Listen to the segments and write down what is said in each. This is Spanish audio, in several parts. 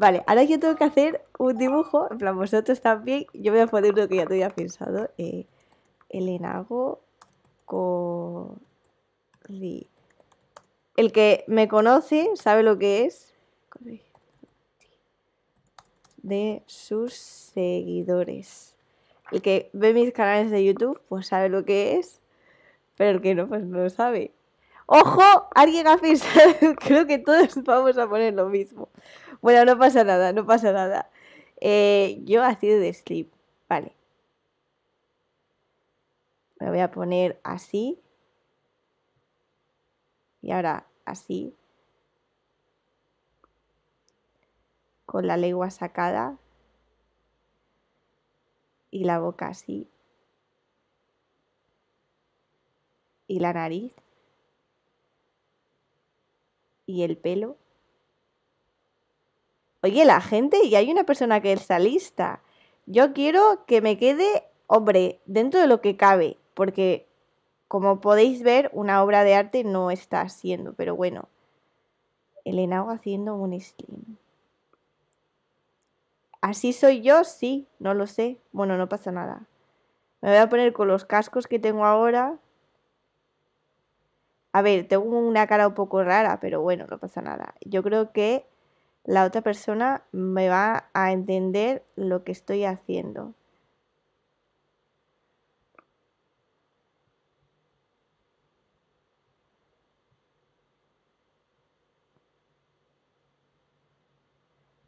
Vale, ahora yo tengo que hacer un dibujo, en plan vosotros también. Yo voy a poner uno que ya tenía pensado. Eh, el enago corri. El que me conoce sabe lo que es. De sus seguidores. El que ve mis canales de YouTube, pues sabe lo que es. Pero el que no, pues no lo sabe. ¡Ojo! Alguien ha pensado. Creo que todos vamos a poner lo mismo. Bueno, no pasa nada, no pasa nada. Eh, yo yo sido de sleep, vale. Me voy a poner así. Y ahora así. Con la lengua sacada. Y la boca así. Y la nariz. Y el pelo. Oye, la gente, y hay una persona que está lista. Yo quiero que me quede, hombre, dentro de lo que cabe, porque como podéis ver, una obra de arte no está haciendo, pero bueno. El haciendo un slim. ¿Así soy yo? Sí, no lo sé. Bueno, no pasa nada. Me voy a poner con los cascos que tengo ahora. A ver, tengo una cara un poco rara, pero bueno, no pasa nada. Yo creo que la otra persona me va a entender lo que estoy haciendo.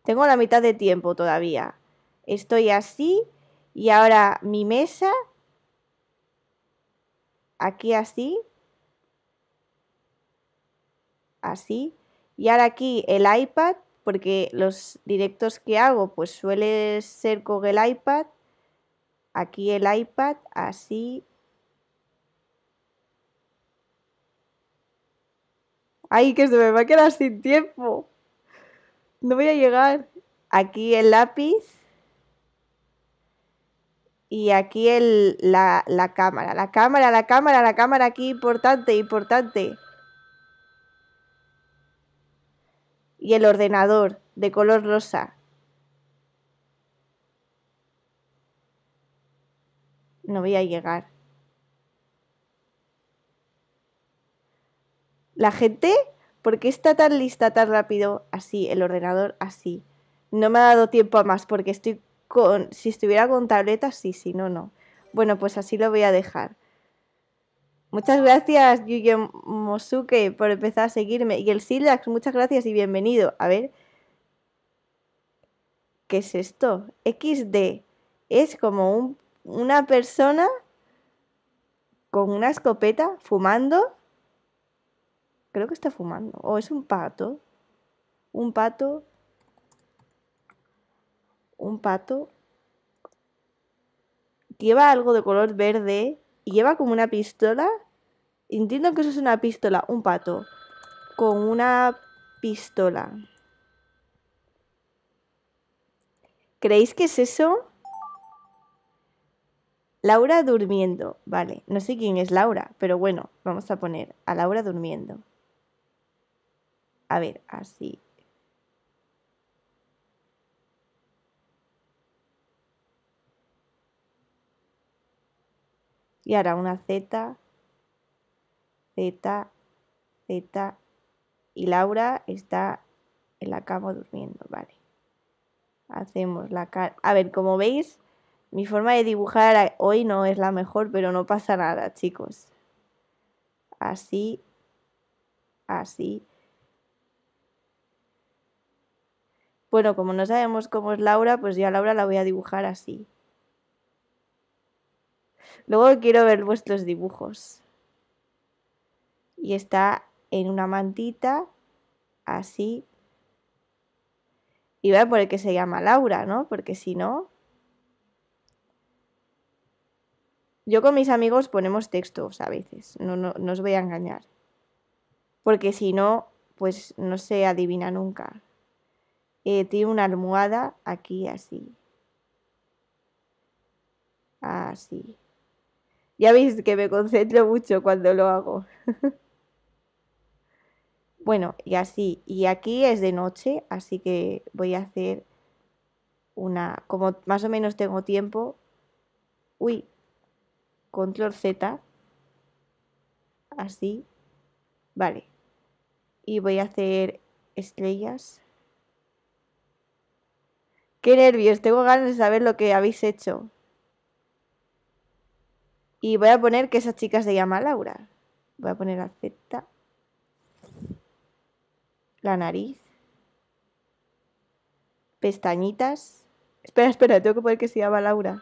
Tengo la mitad de tiempo todavía. Estoy así y ahora mi mesa, aquí así, así, y ahora aquí el iPad porque los directos que hago pues suele ser con el iPad, aquí el iPad, así. ¡Ay, que se me va a quedar sin tiempo! No voy a llegar. Aquí el lápiz y aquí el, la, la cámara, la cámara, la cámara, la cámara aquí, importante, importante. y el ordenador de color rosa. No voy a llegar. La gente, ¿por qué está tan lista tan rápido? Así, el ordenador así. No me ha dado tiempo a más porque estoy con... Si estuviera con tabletas, sí, sí, no, no. Bueno, pues así lo voy a dejar. Muchas gracias, Yuyo Mosuke, por empezar a seguirme. Y el Silax, muchas gracias y bienvenido. A ver. ¿Qué es esto? XD. Es como una persona con una escopeta fumando. Creo que está fumando. O es un pato. Un pato. Un pato. Lleva algo de color verde y lleva como una pistola Entiendo que eso es una pistola, un pato. Con una pistola. ¿Creéis que es eso? Laura durmiendo. Vale, no sé quién es Laura, pero bueno, vamos a poner a Laura durmiendo. A ver, así. Y ahora una Z. Z, Z y Laura está en la cama durmiendo, vale. Hacemos la cara. A ver, como veis, mi forma de dibujar hoy no es la mejor, pero no pasa nada, chicos. Así, así. Bueno, como no sabemos cómo es Laura, pues yo a Laura la voy a dibujar así. Luego quiero ver vuestros dibujos y está en una mantita así. Y va por el que se llama Laura, ¿no? Porque si no... Yo con mis amigos ponemos textos a veces, no, os voy a engañar. Porque si no, pues no se adivina nunca. Eh, tiene una almohada aquí así. Así. Ya veis que me concentro mucho cuando lo hago. Bueno, y así, y aquí es de noche, así que voy a hacer una, como más o menos tengo tiempo, uy, control Z, así, vale, y voy a hacer estrellas. Qué nervios, tengo ganas de saber lo que habéis hecho. Y voy a poner que esa chica se llama Laura. Voy a poner a Z la nariz, pestañitas. Espera, espera, tengo que poner que se llama Laura.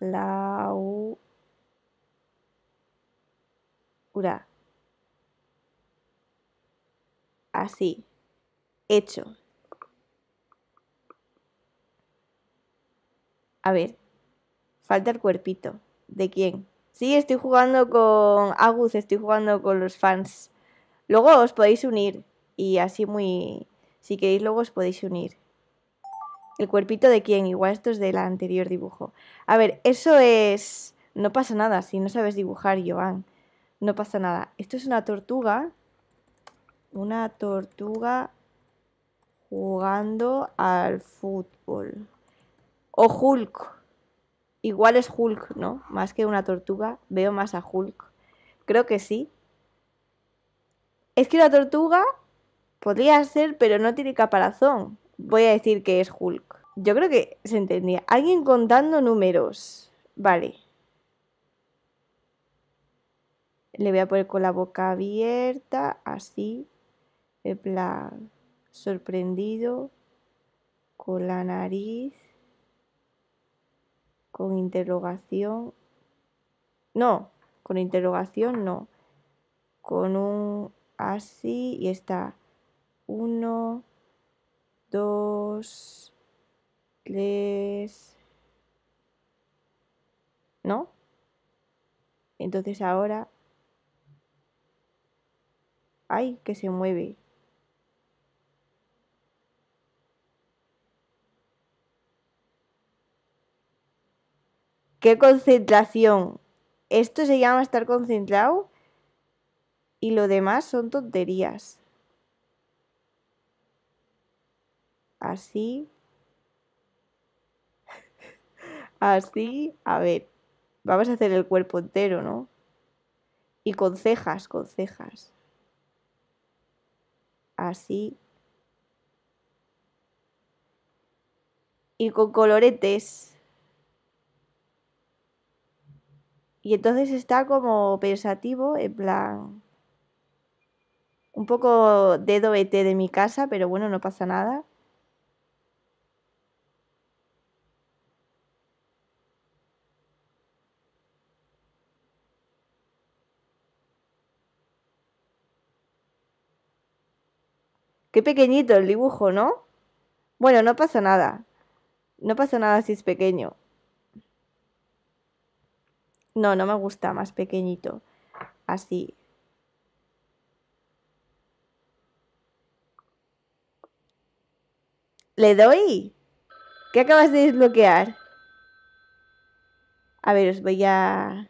Laura. Así. Hecho. A ver. Falta el cuerpito. ¿De quién? Sí, estoy jugando con Agus, estoy jugando con los fans. Luego os podéis unir y así muy... Si queréis luego os podéis unir. ¿El cuerpito de quién? Igual esto es del anterior dibujo. A ver, eso es... No pasa nada si no sabes dibujar, Joan. No pasa nada. Esto es una tortuga. Una tortuga jugando al fútbol. O Hulk. Igual es Hulk, ¿no? Más que una tortuga. Veo más a Hulk. Creo que sí. Es que la tortuga podría ser, pero no tiene caparazón. Voy a decir que es Hulk. Yo creo que se entendía. Alguien contando números. Vale. Le voy a poner con la boca abierta, así. En plan, sorprendido. Con la nariz con interrogación, no, con interrogación no, con un así y está uno, dos, tres, ¿no? Entonces ahora, hay que se mueve, ¡Qué concentración! Esto se llama estar concentrado y lo demás son tonterías. Así. Así. A ver. Vamos a hacer el cuerpo entero, ¿no? Y con cejas, con cejas. Así. Y con coloretes. Y entonces está como pensativo, en plan... Un poco dedo ET de mi casa, pero bueno, no pasa nada. Qué pequeñito el dibujo, ¿no? Bueno, no pasa nada. No pasa nada si es pequeño. No, no me gusta más pequeñito. Así. ¿Le doy? ¿Qué acabas de desbloquear? A ver, os voy a...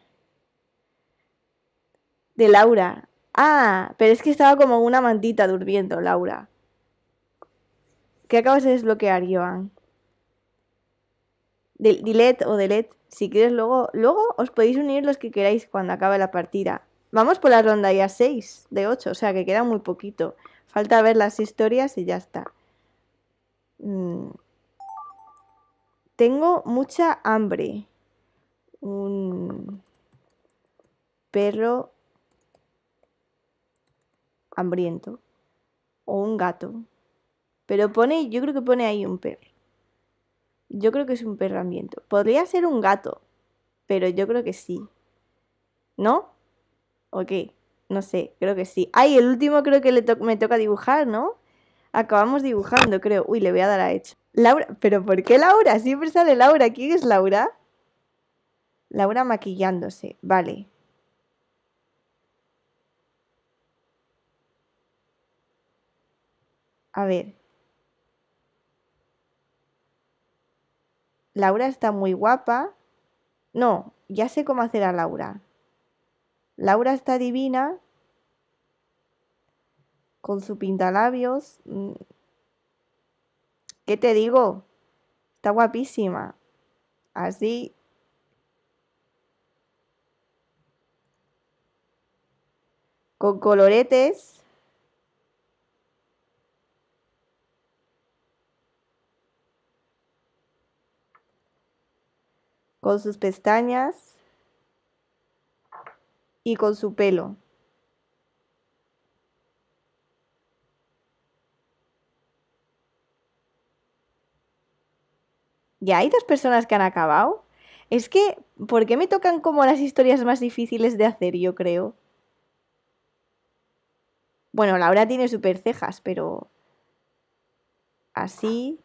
De Laura. Ah, pero es que estaba como una mantita durmiendo, Laura. ¿Qué acabas de desbloquear, Joan? ¿Dilet o delet? Si quieres luego, luego os podéis unir los que queráis cuando acabe la partida. Vamos por la ronda ya 6 de 8, o sea que queda muy poquito. Falta ver las historias y ya está. Mm. Tengo mucha hambre. Un perro hambriento o un gato. Pero pone, yo creo que pone ahí un perro. Yo creo que es un perramiento. Podría ser un gato, pero yo creo que sí. ¿No? ¿O qué? No sé, creo que sí. Ay, el último creo que le me toca dibujar, ¿no? Acabamos dibujando, creo. Uy, le voy a dar a hecho. Laura, ¿pero por qué Laura? Siempre sale Laura. ¿Quién es Laura? Laura maquillándose, vale. A ver. Laura está muy guapa. No, ya sé cómo hacer a Laura. Laura está divina con su pintalabios. Mm. ¿Qué te digo? Está guapísima. Así. Con coloretes. con sus pestañas y con su pelo. ¿Ya hay dos personas que han acabado? Es que, ¿por qué me tocan como las historias más difíciles de hacer, yo creo? Bueno, Laura tiene super cejas, pero... Así...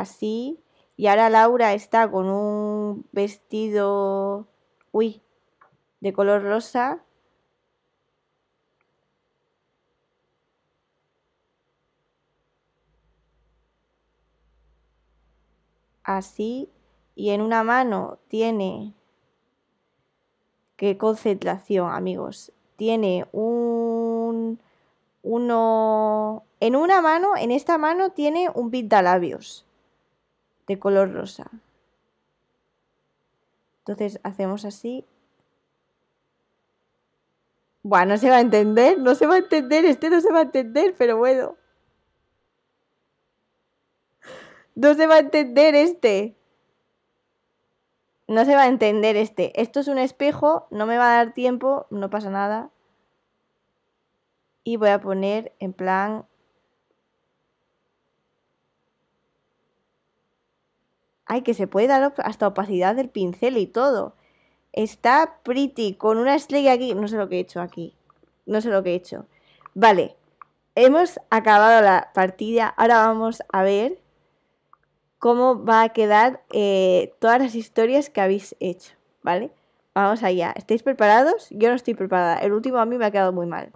así. Y ahora Laura está con un vestido, uy, de color rosa. Así. Y en una mano tiene... Qué concentración, amigos. Tiene un... Uno... En una mano, en esta mano tiene un labios de color rosa. Entonces hacemos así. Bueno, no se va a entender, no se va a entender, este no se va a entender, pero bueno. No se va a entender este. No se va a entender este. Esto es un espejo, no me va a dar tiempo, no pasa nada. Y voy a poner en plan Ay, que se puede dar hasta opacidad del pincel y todo. Está pretty, con una estrella aquí. No sé lo que he hecho aquí. No sé lo que he hecho. Vale, hemos acabado la partida. Ahora vamos a ver cómo va a quedar eh, todas las historias que habéis hecho, ¿vale? Vamos allá. ¿Estáis preparados? Yo no estoy preparada. El último a mí me ha quedado muy mal.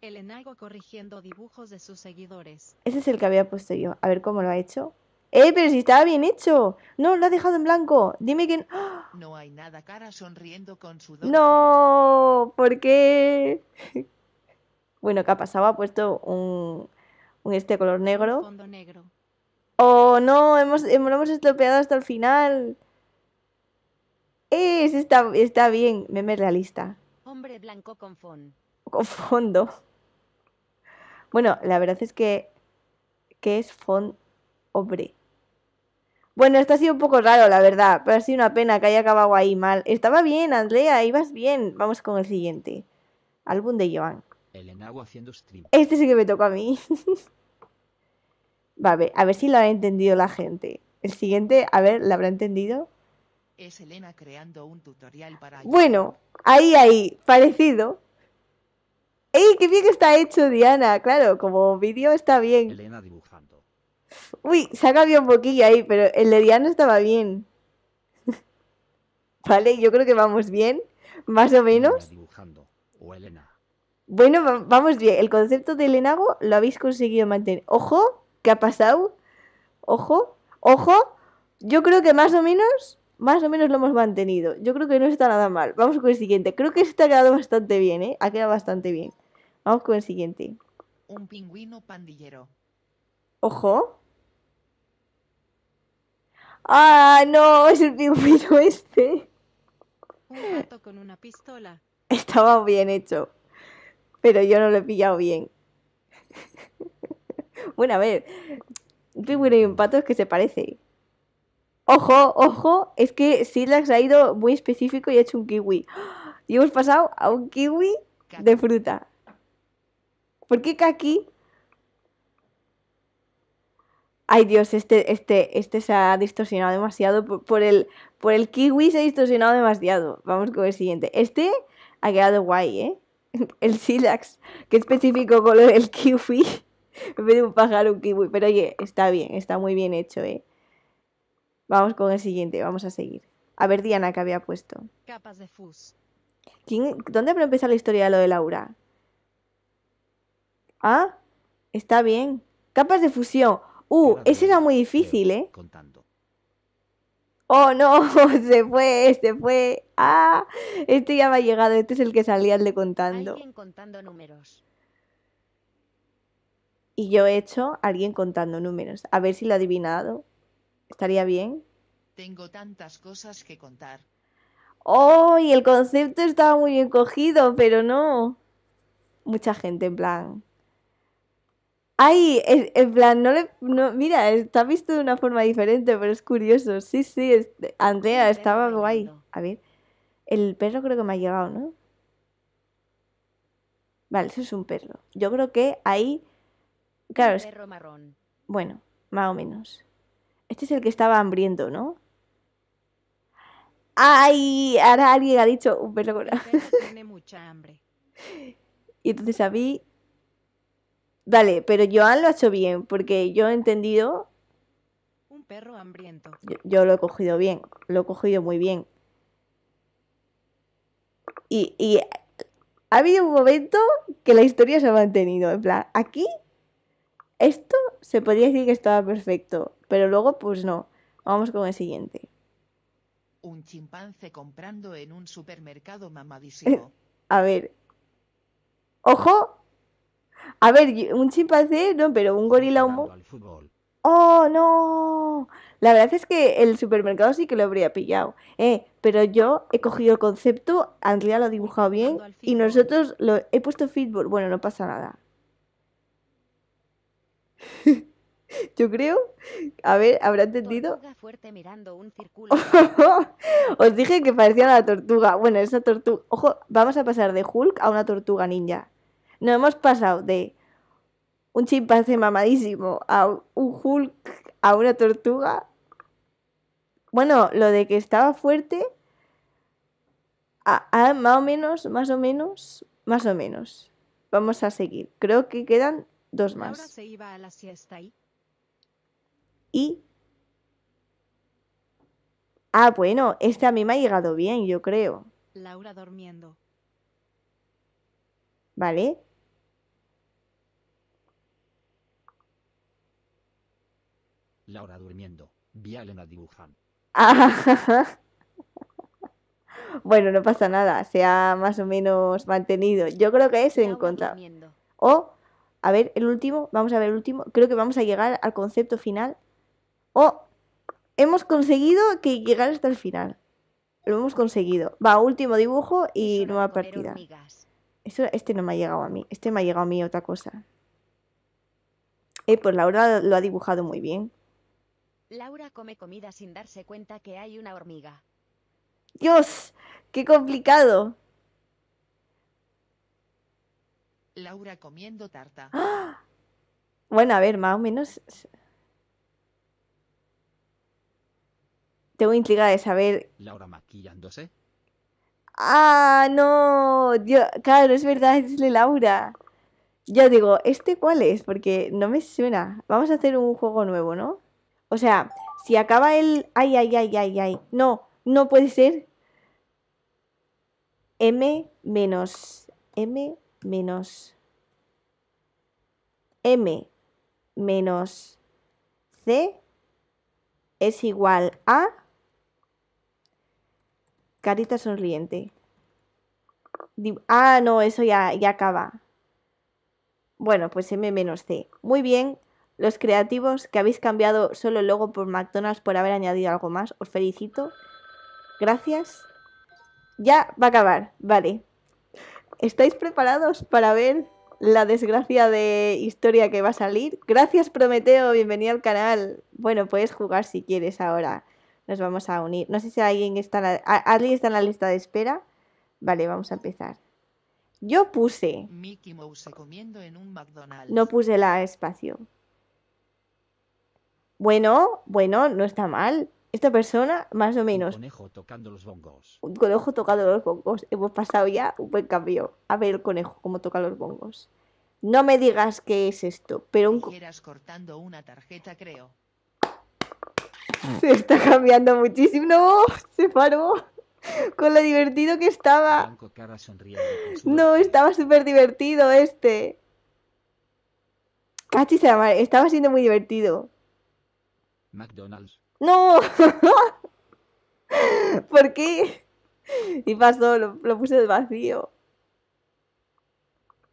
El corrigiendo dibujos de sus seguidores. Ese es el que había puesto yo. A ver cómo lo ha hecho. Eh, pero si estaba bien hecho. No, lo ha dejado en blanco. Dime que... ¡Ah! No hay nada cara sonriendo con su No, ¿por qué? bueno, ¿qué ha pasado? Ha puesto un, este color negro. Fondo negro. Oh, no, hemos, hemos, lo hemos estropeado hasta el final. Eh, está, está bien. Meme realista. Hombre blanco con fondo. Con fondo. Bueno, la verdad es que... ¿Qué es fondo? Hombre. Bueno, esto ha sido un poco raro, la verdad, pero ha sido una pena que haya acabado ahí mal. Estaba bien, Andrea, ibas bien. Vamos con el siguiente. Álbum de Joan. Este haciendo Este sí que me tocó a mí. Va, a ver, si lo ha entendido la gente. El siguiente, a ver, ¿lo habrá entendido? tutorial Bueno, ahí, ahí, parecido. ¡Ey, qué bien que está hecho, Diana! Claro, como vídeo está bien. Elena dibujando. Uy, se ha cambiado un poquillo ahí, pero el de Diana estaba bien. vale, yo creo que vamos bien, más o menos. Bueno, vamos bien. El concepto de enago lo habéis conseguido mantener. Ojo, ¿qué ha pasado? Ojo, ojo. Yo creo que más o menos, más o menos lo hemos mantenido. Yo creo que no está nada mal. Vamos con el siguiente. Creo que este ha quedado bastante bien, ¿eh? Ha quedado bastante bien. Vamos con el siguiente. Un pingüino pandillero. Ojo. Ah, no, es el pingüino este. Un con una pistola. Estaba bien hecho, pero yo no lo he pillado bien. bueno, a ver, un pingüino y un pato es que se parecen. Ojo, ojo, es que Silas ha ido muy específico y ha hecho un kiwi. Y hemos pasado a un kiwi de fruta. ¿Por qué Kaki Ay Dios, este, este, este se ha distorsionado demasiado. Por, el, por el kiwi se ha distorsionado demasiado. Vamos con el siguiente. Este ha quedado guay, ¿eh? El silax, Qué específico color el kiwi. en vez de un pájaro, un kiwi. Pero oye, está bien, está muy bien hecho, ¿eh? Vamos con el siguiente, vamos a seguir. A ver, Diana, ¿qué había puesto. Capas de fus. ¿Dónde empieza la historia de lo de Laura? Ah, está bien. Capas de fusión. Uh, ese era muy difícil, ¿eh? Contando. Oh, no, se fue, se fue. Ah, este ya me ha llegado, este es el que salía el de contando. contando números. Y yo he hecho alguien contando números. A ver si lo ha adivinado. Estaría bien. Tengo tantas cosas que contar. ¡Oh! Y el concepto estaba muy encogido pero no. Mucha gente, en plan. Ay, en, plan, no le. mira, está visto de una forma diferente, pero es curioso. Sí, sí, Andrea, estaba guay. A ver, el perro creo que me ha llegado, ¿no? Vale, eso es un perro. Yo creo que ahí. Claro. es... perro marrón. Bueno, más o menos. Este es el que estaba hambriento, ¿no? ¡Ay! Ahora alguien ha dicho un perro con tiene mucha hambre. Y entonces a mí Vale, pero Joan lo ha hecho bien, porque yo he entendido. Un perro hambriento. Yo, lo he cogido bien, lo he cogido muy bien. Y, y ha habido un momento que la historia se ha mantenido. En plan, aquí esto se podría decir que estaba perfecto, pero luego pues no. Vamos con el siguiente. Un chimpancé comprando en un supermercado mamadísimo. A ver. Ojo, a ver, un chimpancé, no, pero un gorila humo. ¡Oh, no! La verdad es que el supermercado sí que lo habría pillado. ¿eh? pero yo he cogido el concepto, Andrea lo ha dibujado bien y nosotros lo he puesto fútbol. Bueno, no pasa nada. Yo creo, a ver, habrá entendido. Os dije que parecía una tortuga. Bueno, esa tortuga. Ojo, vamos a pasar de Hulk a una tortuga ninja. No hemos pasado de un chimpancé mamadísimo a un Hulk, a una tortuga. Bueno, lo de que estaba fuerte, a, más o menos, más o menos, más o menos. Vamos a seguir. Creo que quedan dos más. y... Ah, bueno, este a mí me ha llegado bien, yo creo. Laura durmiendo. Vale. Laura durmiendo. Vi a ah. bueno, no pasa nada. Se ha más o menos mantenido. Yo creo que es en contra. O, a ver, el último. Vamos a ver el último. Creo que vamos a llegar al concepto final. O, hemos conseguido que llegar hasta el final. Lo hemos conseguido. Va, último dibujo y nueva partida. Eso, este no me ha llegado a mí. Este me ha llegado a mí otra cosa. Eh, pues Laura lo ha dibujado muy bien. Laura come comida sin darse cuenta que hay una hormiga. Dios, qué complicado. Laura comiendo tarta. Bueno, a ver, más o menos. Tengo intriga de saber. Laura maquillándose. Ah, no. Dios, claro, es verdad, es de Laura. Yo digo, ¿este cuál es? Porque no me suena. Vamos a hacer un juego nuevo, ¿no? O sea, si acaba el... Ay, ay, ay, ay, ay. No, no puede ser. M menos. M menos. M menos C es igual a carita sonriente. Ah, no, eso ya, ya acaba. Bueno, pues M menos C. Muy bien, los creativos que habéis cambiado solo luego por McDonald's por haber añadido algo más, os felicito. Gracias. Ya va a acabar, vale. ¿Estáis preparados para ver la desgracia de historia que va a salir? Gracias Prometeo, bienvenido al canal. Bueno, puedes jugar si quieres ahora. Nos vamos a unir. No sé si alguien está en la, está en la lista de espera. Vale, vamos a empezar. Yo puse... en No puse la espacio. Bueno, bueno, no está mal. Esta persona, más o menos. Un conejo tocando los bongos. Un conejo tocando los bongos. Hemos pasado ya un buen cambio. A ver el conejo cómo toca los bongos. No me digas qué es esto, pero un... cortando una tarjeta, creo. Se está cambiando muchísimo. ¡No! Se paró. Con lo divertido que estaba. No, estaba súper divertido este. se llama estaba siendo muy divertido. McDonald's. ¡No! ¿Por qué? Y pasó, lo, puse vacío.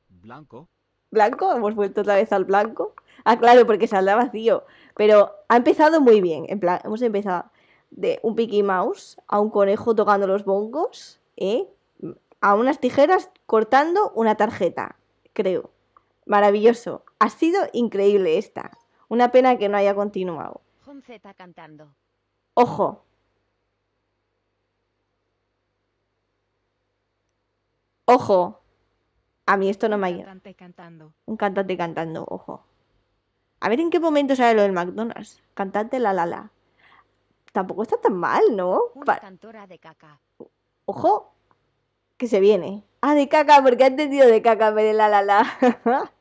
Blanco. Blanco, hemos vuelto otra vez al blanco. Ah, claro, porque saldrá vacío. Pero ha empezado muy bien. En plan, hemos empezado de un Picky Mouse a un conejo tocando los bongos, ¿eh? a unas tijeras cortando una tarjeta, creo. Maravilloso. Ha sido increíble esta. Una pena que no haya continuado cantando. Ojo. Ojo. A mí esto no me ha Un cantante cantando. Un cantante cantando, ojo. A ver en qué momento sale lo del McDonald's. Cantante la la la. Tampoco está tan mal, ¿no? cantora de caca. Ojo, que se viene. Ah, de caca, porque ha entendido de caca en la la la.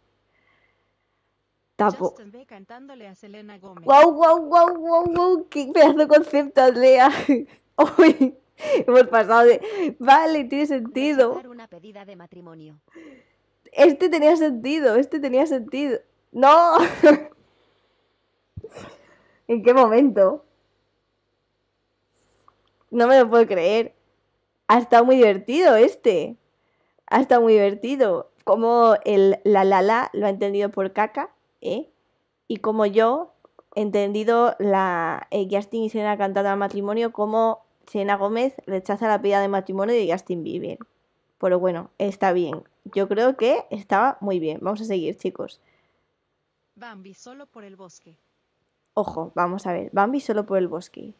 Tapo. guau, a Selena Gómez. Wow, qué pedazo de concepto, Lea. Uy, hemos pasado de. Vale, tiene sentido. Este tenía sentido, este tenía sentido. ¡No! ¿En qué momento? No me lo puedo creer. Ha estado muy divertido este. Ha estado muy divertido. Como el la la la lo ha entendido por caca. ¿eh? Y como yo, he entendido la eh, Justin y Selena cantando al matrimonio como Sena Gómez rechaza la pida de matrimonio de Justin Bieber. Pero bueno, está bien. Yo creo que estaba muy bien. Vamos a seguir, chicos. Bambi solo por el bosque. Ojo, vamos a ver. Bambi solo por el bosque.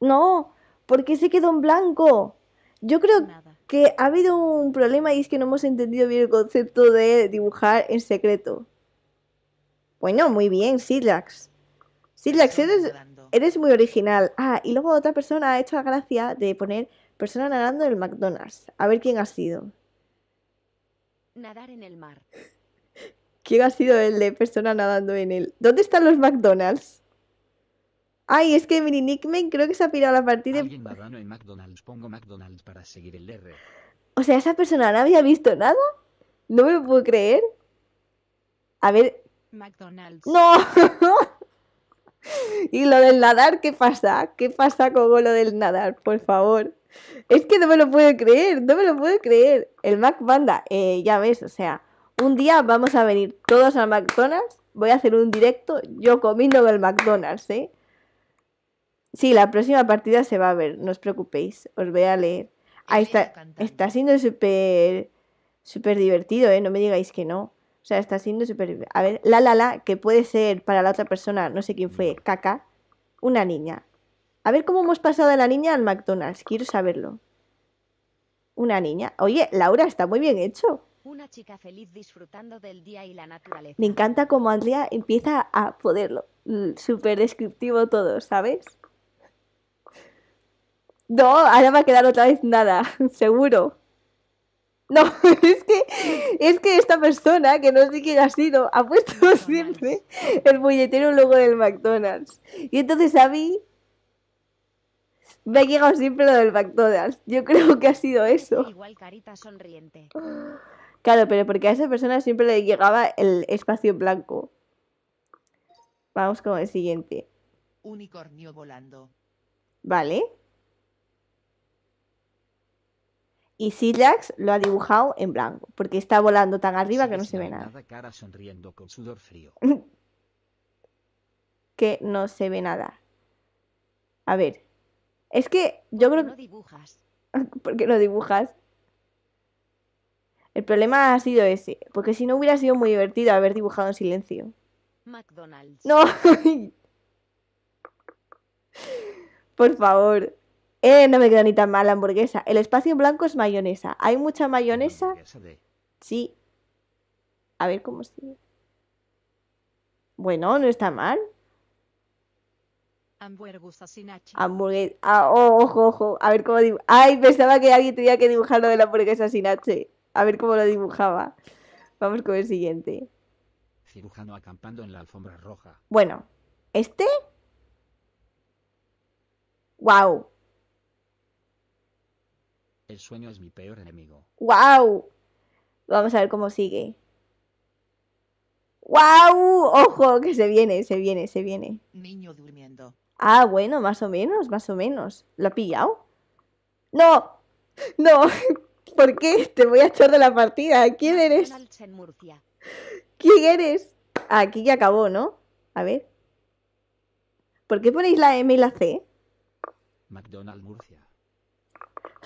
No, porque se quedó en blanco. Yo creo que ha habido un problema y es que no hemos entendido bien el concepto de dibujar en secreto. Bueno, muy bien, Sidlax. Sidlax, eres, eres muy original. Ah, y luego otra persona ha hecho la gracia de poner persona nadando en el McDonald's. A ver quién ha sido. Nadar en el mar. ¿Quién ha sido el de persona nadando en el... ¿Dónde están los McDonald's? Ay, es que Mini Nickman creo que se ha pirado la partida. De... para seguir el O sea, esa persona no había visto nada. No me puedo creer. A ver, McDonald's. ¡No! y lo del nadar, ¿qué pasa? ¿Qué pasa con lo del nadar? Por favor. Es que no me lo puedo creer, no me lo puedo creer. El Mac Banda, eh, ya ves, o sea, un día vamos a venir todos al McDonald's. Voy a hacer un directo yo comiendo del McDonald's, ¿eh? Sí, la próxima partida se va a ver, no os preocupéis, os voy a leer. Ahí está, está siendo súper súper divertido, ¿eh? No me digáis que no. O sea, está siendo súper... A ver, la la la, que puede ser para la otra persona, no sé quién fue, caca, una niña. A ver cómo hemos pasado de la niña al McDonald's, quiero saberlo. Una niña. Oye, Laura, está muy bien hecho. Una chica feliz disfrutando del día y la naturaleza. Me encanta cómo Andrea empieza a poderlo. Mm, súper descriptivo todo, ¿sabes? No, ahora va a quedar otra vez nada, seguro. No, es que, es que esta persona, que no sé quién ha sido, ha puesto siempre el bulletero luego del McDonald's. Y entonces a mí me ha llegado siempre lo del McDonald's. Yo creo que ha sido eso. Igual carita sonriente. Claro, pero porque a esa persona siempre le llegaba el espacio blanco. Vamos con el siguiente. Unicornio volando. Vale. Y Sillax lo ha dibujado en blanco, porque está volando tan arriba que no se ve nada. que no se ve nada. A ver. Es que yo creo que. ¿Por qué no dibujas? El problema ha sido ese, porque si no hubiera sido muy divertido haber dibujado en silencio. McDonald's. No. Por favor. Eh, no me queda ni tan mal la hamburguesa. El espacio en blanco es mayonesa. ¿Hay mucha mayonesa? Sí. A ver cómo sigue. Bueno, no está mal. Hamburguesa sin H. Hamburguesa. Ah, oh, ojo, ojo. A ver cómo Ay, pensaba que alguien tenía que dibujar lo de la hamburguesa sin H. A ver cómo lo dibujaba. Vamos con el siguiente. Cirujano acampando en la alfombra roja. Bueno, ¿este? ¡Wow! El sueño es mi peor enemigo. ¡Wow! Vamos a ver cómo sigue. ¡Wow! Ojo, que se viene, se viene, se viene. Niño durmiendo. Ah, bueno, más o menos, más o menos. ¿Lo ha pillado? ¡No! ¡No! ¿Por qué? Te voy a echar de la partida. ¿Quién eres? ¿Quién eres? Aquí ya acabó, ¿no? A ver. ¿Por qué ponéis la M y la C? McDonald's Murcia.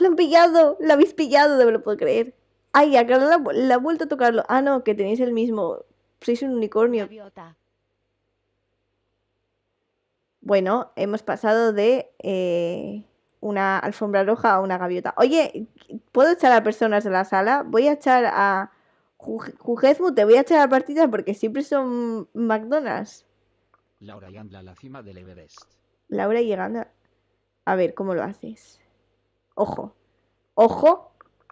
Lo han pillado! lo habéis pillado! No me lo puedo creer. ¡Ay, acá la, la ha vuelto a tocarlo! Ah, no, que tenéis el mismo. Sois un unicornio. Bueno, hemos pasado de eh, una alfombra roja a una gaviota. Oye, ¿puedo echar a personas de la sala? Voy a echar a... Jujezmu, te voy a echar a partida porque siempre son McDonald's. Laura y a la cima del Everest. Laura llegando. A ver, ¿cómo lo haces? Ojo. Ojo.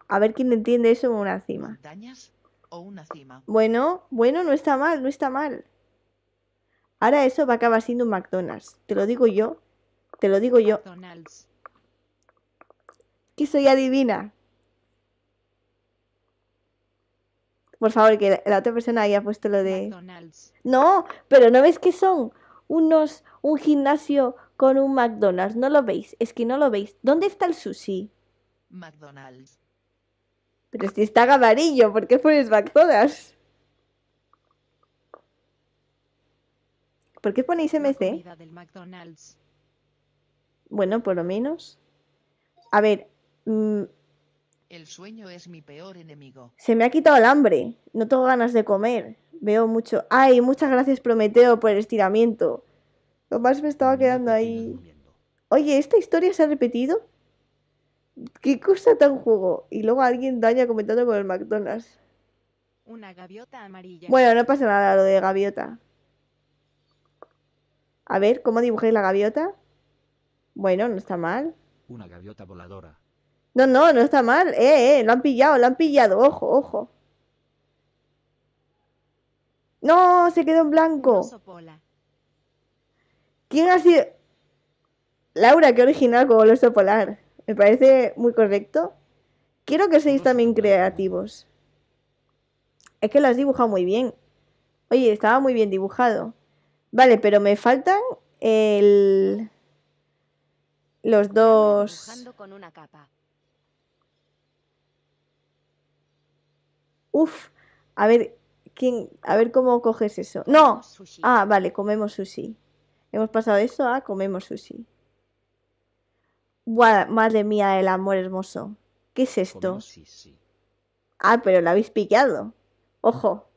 A ver quién entiende eso con una cima. Bueno, bueno, no está mal, no está mal. Ahora eso va a acabar siendo un McDonald's. Te lo digo yo. Te lo digo yo. Que soy adivina. Por favor, que la, otra persona haya puesto lo de... No, pero ¿no ves que son unos... un gimnasio con un McDonald's. No lo veis, es que no lo veis. ¿Dónde está el sushi? McDonald's. Pero si está amarillo, ¿por qué pones McDonald's? ¿Por qué ponéis MC? Bueno, por lo menos. A ver. Mm, el sueño es mi peor enemigo. Se me ha quitado el hambre. No tengo ganas de comer. Veo mucho. Ay, muchas gracias Prometeo por el estiramiento lo más me estaba quedando ahí. Oye, ¿esta historia se ha repetido? ¿Qué cosa tan juego? Y luego alguien daña comentando con el McDonald's. Una gaviota amarilla. Bueno, no pasa nada lo de gaviota. A ver, ¿cómo dibujáis la gaviota? Bueno, no está mal. Una gaviota voladora. No, no, no está mal. Eh, eh, lo han pillado, lo han pillado. Ojo, ojo. No, se quedó en blanco. ¿Quién ha sido? Laura, qué original con el oso polar. Me parece muy correcto. Quiero que seáis también creativos. Es que lo has dibujado muy bien. Oye, estaba muy bien dibujado. Vale, pero me faltan el... los dos... Uf, a ver, ¿quién? A ver cómo coges eso. No. Ah, vale, comemos sushi. Hemos pasado eso a comemos sushi. madre mía, el amor hermoso. ¿Qué es esto? Ah, pero lo habéis pillado. Ojo.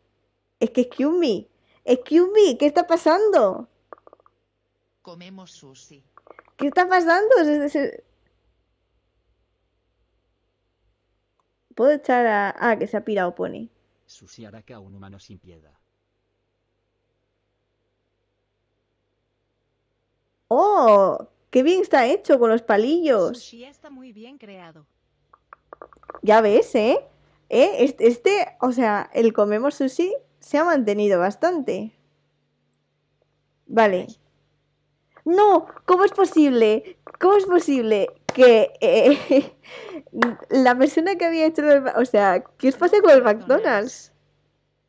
Es que excuse me. Excuse me, ¿qué está pasando? Comemos sushi. ¿Qué está pasando? ¿Puedo echar a... Ah, que se ha pirado Pony. Sushi que un humano sin piedad. ¡Oh! ¡Qué bien está hecho con los palillos! Sí, está muy bien creado. Ya ves, ¿eh? ¿Eh? Este, o sea, el comemos sushi se ha mantenido bastante. Vale. No, ¿cómo es posible? ¿Cómo es posible que eh, la persona que había hecho el... O sea, ¿qué os pasa con el McDonald's?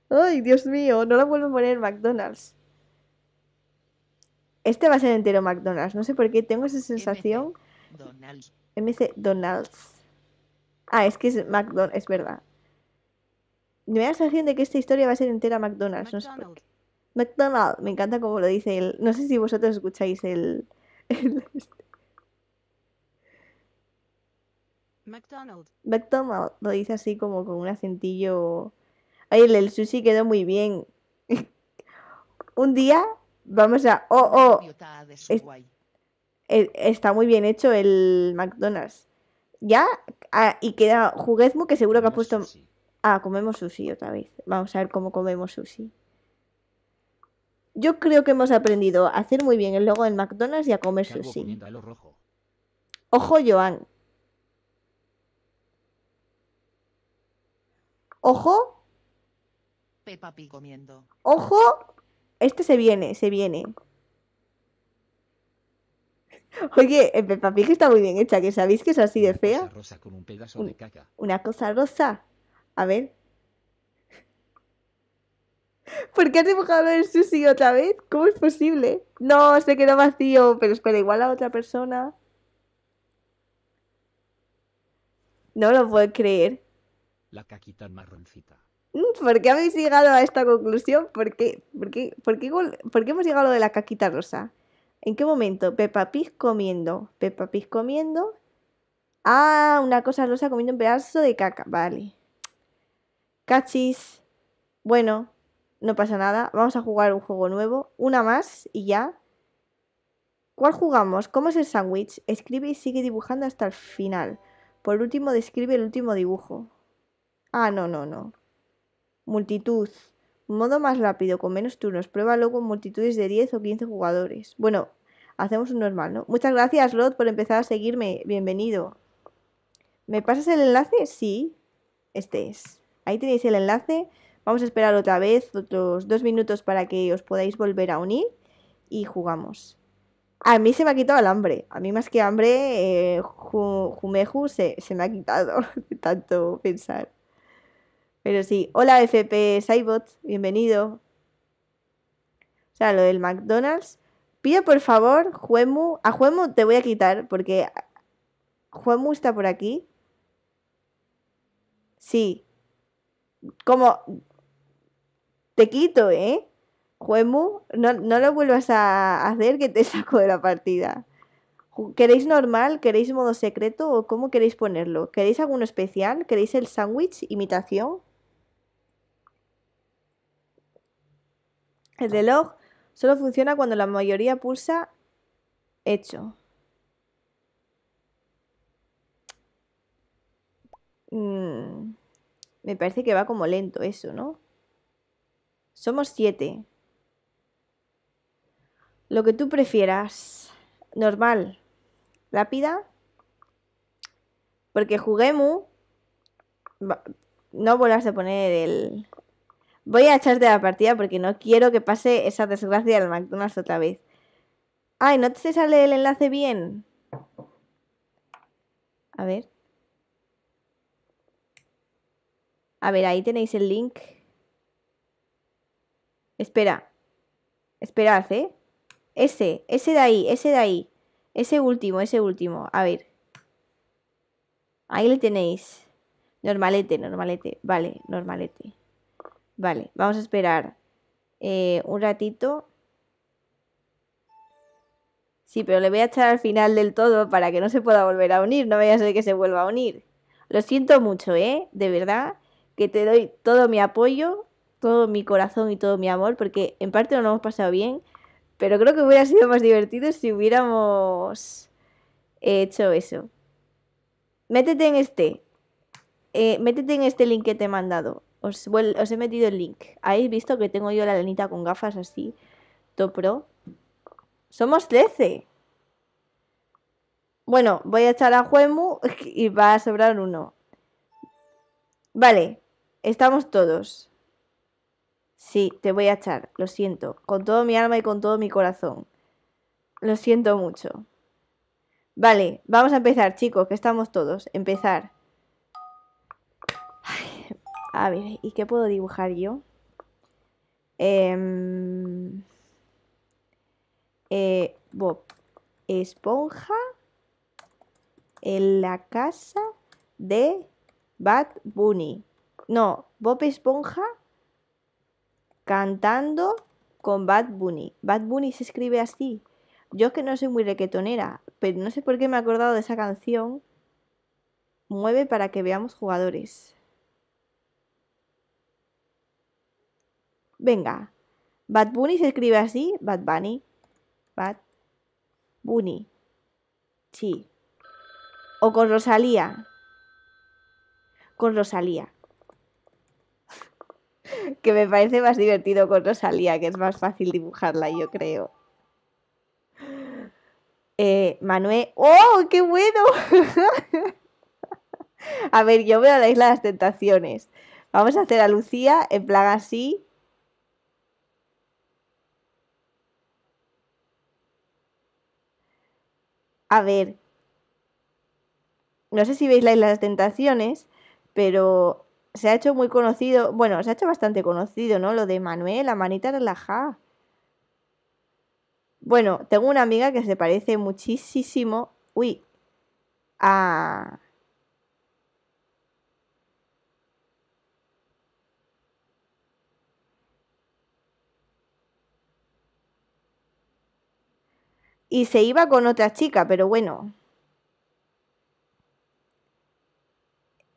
Ay, Dios mío, no la vuelvo a poner McDonald's. Este va a ser entero McDonald's. No sé por qué tengo esa sensación. MC Donald's. Ah, es que es McDonald's, es verdad. Me da la sensación de que esta historia va a ser entera McDonald's. McDonald's. No sé por McDonald's. Me encanta como lo dice él. No sé si vosotros escucháis el... el... Este. McDonald's. McDonald's. Lo dice así como con un acentillo... Ay, el sushi quedó muy bien. un día Vamos a. Oh, oh. está muy bien hecho el McDonald's. Ya, ah, y queda juguezmo que seguro que ha puesto. Ah, comemos sushi otra vez. Vamos a ver cómo comemos sushi. Yo creo que hemos aprendido a hacer muy bien el logo del McDonald's y a comer sushi. Ojo, Joan. Ojo. Peppa comiendo. Ojo. Este se viene, se viene. Oye, el eh, Peppa que está muy bien hecha, que sabéis que es así de fea. Una cosa rosa A ver. ¿Por qué has dibujado el sushi otra vez? ¿Cómo es posible? No, se quedó vacío, pero espera, igual a otra persona. No lo puedo creer. La caquita marroncita. Mm, ¿Por qué habéis llegado a esta conclusión? ¿Por qué, por hemos llegado a lo de la caquita rosa? ¿En qué momento? Peppa Pig comiendo. Peppa Pig comiendo. Ah, una cosa rosa comiendo un pedazo de caca. Vale. Cachis. Bueno, no pasa nada. Vamos a jugar un juego nuevo. Una más y ya. ¿Cuál jugamos? ¿Cómo es el sándwich? Escribe y sigue dibujando hasta el final. Por último, describe el último dibujo. Ah, no, no, no multitud. Modo más rápido, con menos turnos. Pruébalo con multitudes de 10 o 15 jugadores. Bueno, hacemos un normal, ¿no? Muchas gracias, Rod, por empezar a seguirme. Bienvenido. ¿Me pasas el enlace? Sí. Este es. Ahí tenéis el enlace. Vamos a esperar otra vez otros dos minutos para que os podáis volver a unir y jugamos. A mí se me ha quitado el hambre. A mí más que hambre, eh, Jumeju se, se me ha quitado tanto pensar. Pero sí, hola FP Saibot, bienvenido. O sea, lo del McDonald's. Pido por favor, Juemu. A Juemu te voy a quitar porque Juemu está por aquí. Sí. Como te quito, ¿eh? Juemu, no, no lo vuelvas a hacer que te saco de la partida. ¿Queréis normal? ¿Queréis modo secreto? ¿O cómo queréis ponerlo? ¿Queréis alguno especial? ¿Queréis el sándwich? ¿Imitación? El reloj solo funciona cuando la mayoría pulsa hecho. Mm, me parece que va como lento eso, ¿no? Somos siete. Lo que tú prefieras. Normal. Rápida. Porque juguemos. No volas a poner el, Voy a echarte la partida porque no quiero que pase esa desgracia del McDonald's otra vez. Ay, ¿no te sale el enlace bien? A ver. A ver, ahí tenéis el link. Espera. Esperad, ¿eh? Ese, ese de ahí, ese de ahí. Ese último, ese último. A ver. Ahí le tenéis. Normalete, normalete. Vale, normalete. Vale, vamos a esperar eh, un ratito. Sí, pero le voy a echar al final del todo para que no se pueda volver a unir. No vaya a ser que se vuelva a unir. Lo siento mucho, ¿eh? De verdad, que te doy todo mi apoyo, todo mi corazón y todo mi amor, porque en parte no lo hemos pasado bien, pero creo que hubiera sido más divertido si hubiéramos eh, hecho eso. Métete en este. Eh, métete en este link que te he mandado. Os, he metido el link. Habéis visto que tengo yo la lenita con gafas así, topro. Somos 13. Bueno, voy a echar a Juemu y va a sobrar uno. Vale, estamos todos. Sí, te voy a echar, lo siento. Con todo mi alma y con todo mi corazón. Lo siento mucho. Vale, vamos a empezar, chicos, que estamos todos. Empezar. A ver, ¿y qué puedo dibujar yo? Em, eh, Bob Esponja en la casa de Bad Bunny. No, Bob Esponja cantando con Bad Bunny. Bad Bunny se escribe así. Yo que no soy muy requetonera, pero no sé por qué me he acordado de esa canción. Mueve para que veamos jugadores. Venga. Bad Bunny se escribe así. Bad Bunny. Bad Bunny. Sí. O con Rosalía. Con Rosalía. que me parece más divertido con Rosalía, que es más fácil dibujarla, yo creo. Eh, Manuel. ¡Oh, qué bueno! a ver, yo veo la isla de las tentaciones. Vamos a hacer a Lucía en plaga así. A ver, no sé si veis las Tentaciones, pero se ha hecho muy conocido, bueno, se ha hecho bastante conocido, ¿no? Lo de Manuel, la manita relajada. Bueno, tengo una amiga que se parece muchísimo, uy, a, y se iba con otra chica, pero bueno.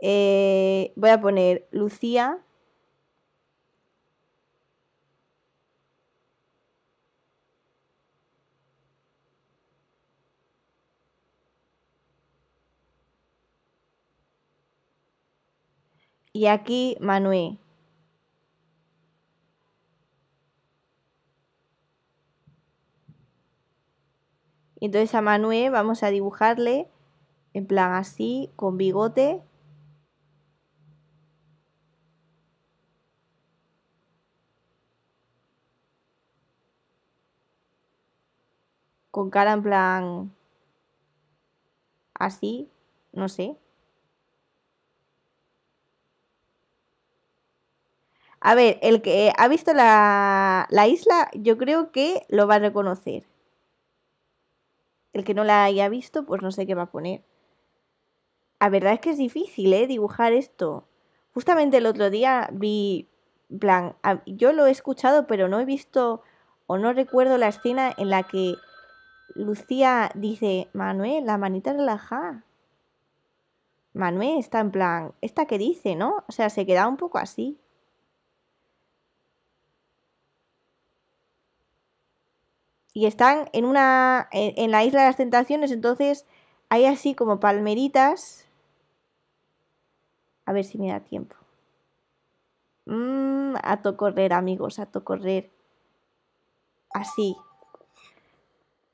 Eh, voy a poner Lucía. Y aquí Manuel. Entonces a Manuel vamos a dibujarle en plan así, con bigote. Con cara en plan así, no sé. A ver, el que ha visto la, la isla, yo creo que lo va a reconocer. El que no la haya visto, pues no sé qué va a poner. La verdad es que es difícil, ¿eh? Dibujar esto. Justamente el otro día vi, plan, yo lo he escuchado, pero no he visto o no recuerdo la escena en la que Lucía dice, Manuel, la manita relaja Manuel está en plan, ¿esta que dice, no? O sea, se queda un poco así. y están en una en, la isla de las tentaciones, entonces hay así como palmeritas. A ver si me da tiempo. Mm, a to correr, amigos, a to correr. Así.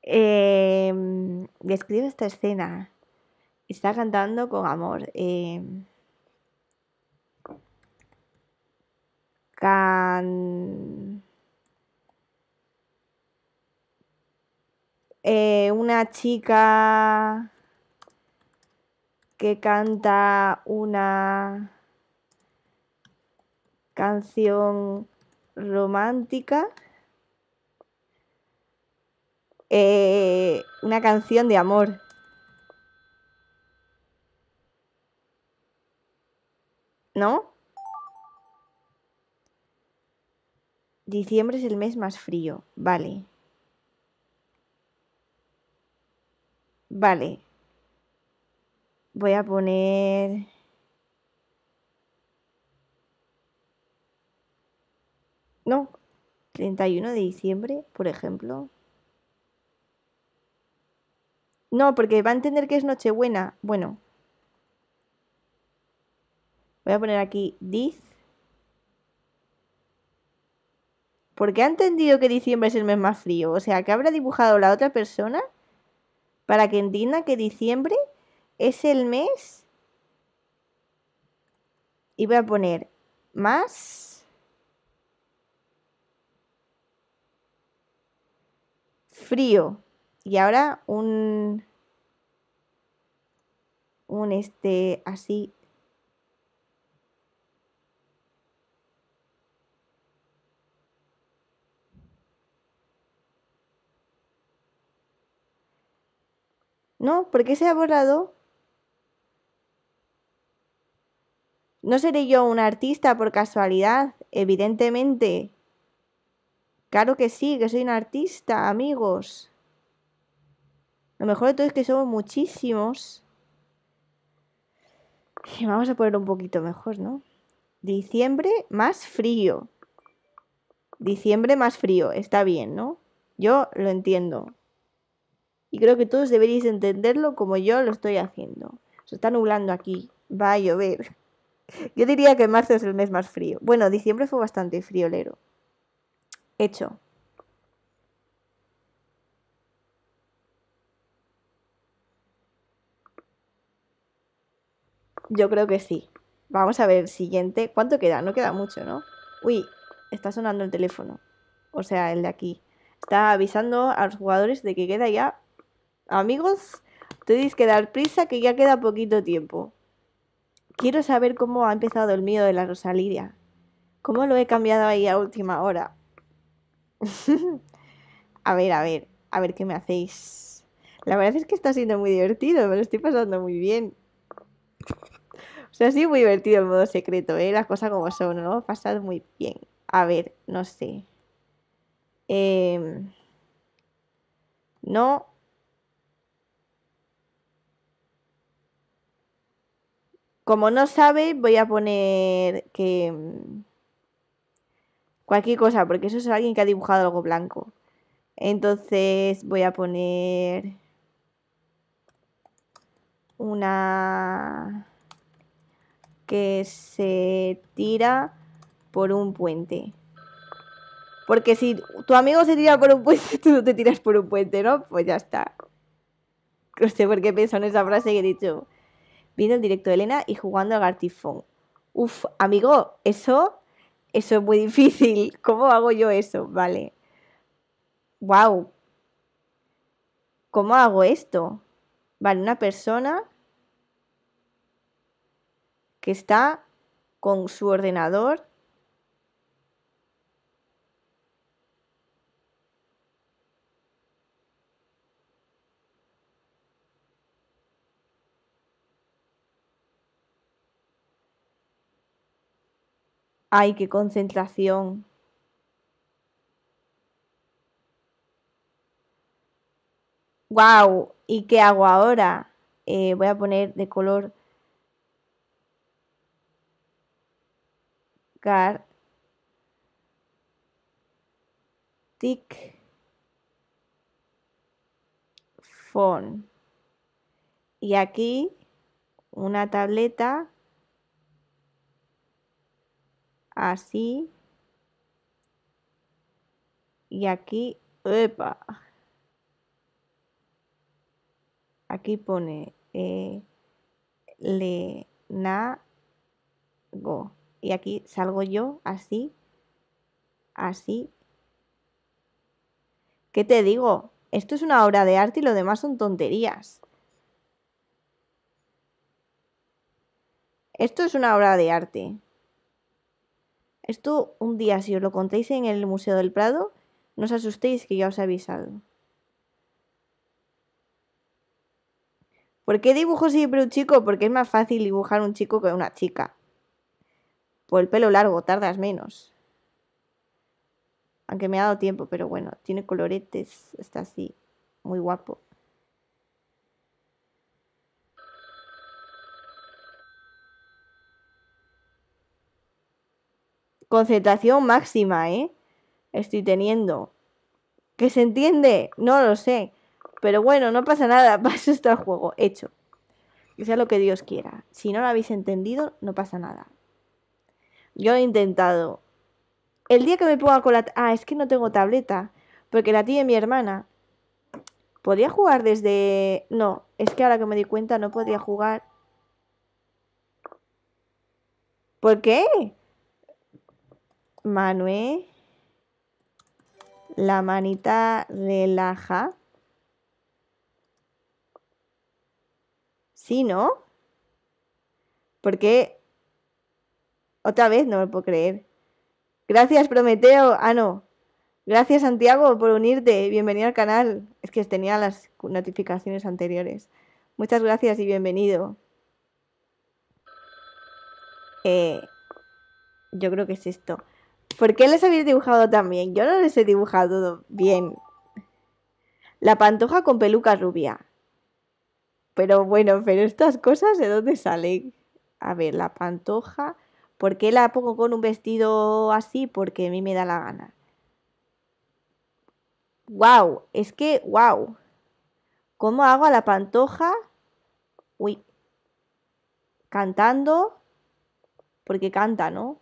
Em, describe esta escena. Está cantando con amor. Em, can Eh, una chica que canta una canción romántica. Eh, una canción de amor. ¿No? Diciembre es el mes más frío, vale. Vale. Voy a poner... No, 31 de diciembre, por ejemplo. No, porque va a entender que es Nochebuena. Bueno. Voy a poner aquí ¿Por Porque ha entendido que diciembre es el mes más frío. O sea, que habrá dibujado la otra persona para que entienda que diciembre es el mes. Y voy a poner más. Frío. Y ahora un. Un este así No, porque se ha borrado. No seré yo un artista por casualidad, evidentemente. Claro que sí, que soy un artista, amigos. Lo mejor de todo es que somos muchísimos. Y vamos a poner un poquito mejor, ¿no? Diciembre más frío. Diciembre más frío, está bien, ¿no? Yo lo entiendo. Y creo que todos deberíais entenderlo como yo lo estoy haciendo. Se está nublando aquí, va a llover. Yo diría que marzo es el mes más frío. Bueno, diciembre fue bastante friolero. Hecho. Yo creo que sí. Vamos a ver el siguiente. ¿Cuánto queda? No queda mucho, ¿no? Uy, está sonando el teléfono. O sea, el de aquí. Está avisando a los jugadores de que queda ya amigos, tenéis que dar prisa que ya queda poquito tiempo. Quiero saber cómo ha empezado el mío de la Rosalía. ¿Cómo lo he cambiado ahí a última hora? a ver, a ver, a ver qué me hacéis. La verdad es que está siendo muy divertido, me lo estoy pasando muy bien. O sea, ha sido muy divertido el modo secreto, ¿eh? Las cosas como son, ¿no? pasado muy bien. A ver, no sé. Em, no, Como no sabe, voy a poner que... Mm, cualquier cosa, porque eso es alguien que ha dibujado algo blanco. Entonces voy a poner una que se tira por un puente. Porque si tu amigo se tira por un puente, tú no te tiras por un puente, ¿no? Pues ya está. No sé por qué pienso en esa frase que he dicho viendo el directo de Elena y jugando al Gartifón. Uf, amigo, eso, eso es muy difícil. ¿Cómo hago yo eso? Vale. Wow. ¿Cómo hago esto? Vale, una persona que está con su ordenador ¡Ay, qué concentración! ¡Wow! ¿Y qué hago ahora? Eh, voy a poner de color car tic Fon y aquí una tableta así. Y aquí, ¡epa! Aquí pone eh, le na go. Y aquí salgo yo así, así. ¿Qué te digo? Esto es una obra de arte y lo demás son tonterías. Esto es una obra de arte. Esto un día, si os lo contéis en el Museo del Prado, no os asustéis que ya os he avisado. ¿Por qué dibujo siempre un chico? Porque es más fácil dibujar un chico que una chica. Por el pelo largo, tardas menos. Aunque me ha dado tiempo, pero bueno, tiene coloretes, está así, muy guapo. concentración máxima, ¿eh? Estoy teniendo. ¿Que se entiende? No lo sé. Pero bueno, no pasa nada, Paso este el juego, hecho. Que sea lo que Dios quiera. Si no lo habéis entendido, no pasa nada. Yo he intentado. El día que me ponga con la... Ah, es que no tengo tableta, porque la tiene mi hermana. Podría jugar desde... No, es que ahora que me di cuenta no podía jugar. ¿Por qué? Manuel, la manita relaja. ¿Sí, no? Porque... Otra vez no me lo puedo creer. Gracias, Prometeo. Ah, no. Gracias, Santiago, por unirte. Bienvenido al canal. Es que tenía las notificaciones anteriores. Muchas gracias y bienvenido. Eh, yo creo que es esto. ¿Por qué les habéis dibujado tan bien? Yo no les he dibujado bien. La pantoja con peluca rubia. Pero bueno, pero estas cosas de dónde salen. A ver, la pantoja. ¿Por qué la pongo con un vestido así? Porque a mí me da la gana. ¡Wow! Es que, wow. ¿Cómo hago a la pantoja? Uy. Cantando. Porque canta, ¿no?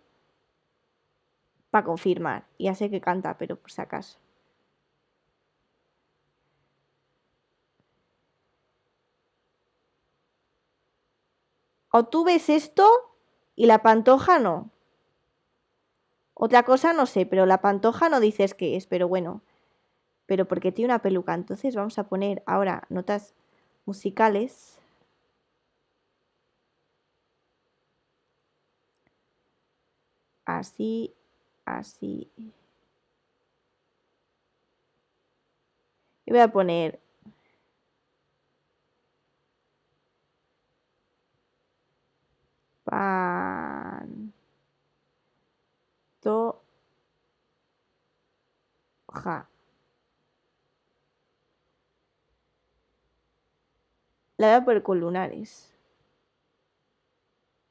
para confirmar. Ya sé que canta, pero por si acaso. O tú ves esto y la pantoja no. Otra cosa no sé, pero la pantoja no dices que es, pero bueno. Pero porque tiene una peluca. Entonces vamos a poner ahora notas musicales. Así así. Y voy a poner pan to La voy a poner con lunares.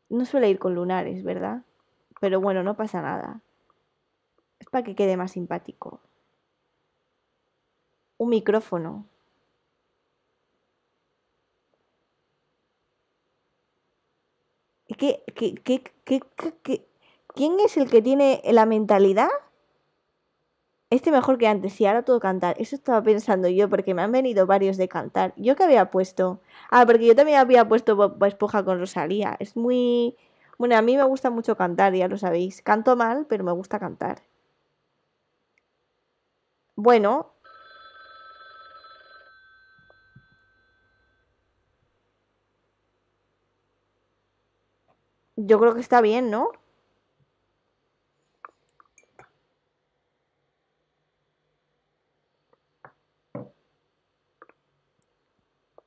No suele ir con lunares, ¿verdad? Pero bueno, no pasa nada para que quede más simpático. Un micrófono. ¿Qué, quién es el que tiene la mentalidad? Este mejor que antes, y ahora todo cantar. Eso estaba pensando yo, porque me han venido varios de cantar. ¿Yo qué había puesto? Ah, porque yo también había puesto espoja con Rosalía. Es muy... Bueno, a mí me gusta mucho cantar, ya lo sabéis. Canto mal, pero me gusta cantar bueno, yo creo que está bien, ¿no?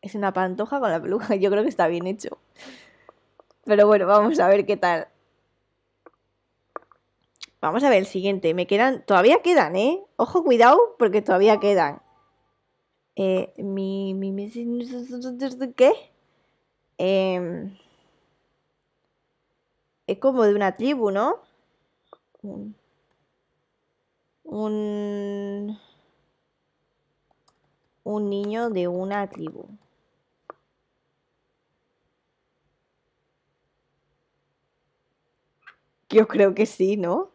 Es una pantoja con la peluca, yo creo que está bien hecho. Pero bueno, vamos a ver qué tal. Vamos a ver el siguiente. Me quedan. Todavía quedan, ¿eh? Ojo, cuidado, porque todavía quedan. Eh, mi, mi, ¿Qué? es como de una tribu, ¿no? Un, un niño de una tribu. Yo creo que sí, ¿no?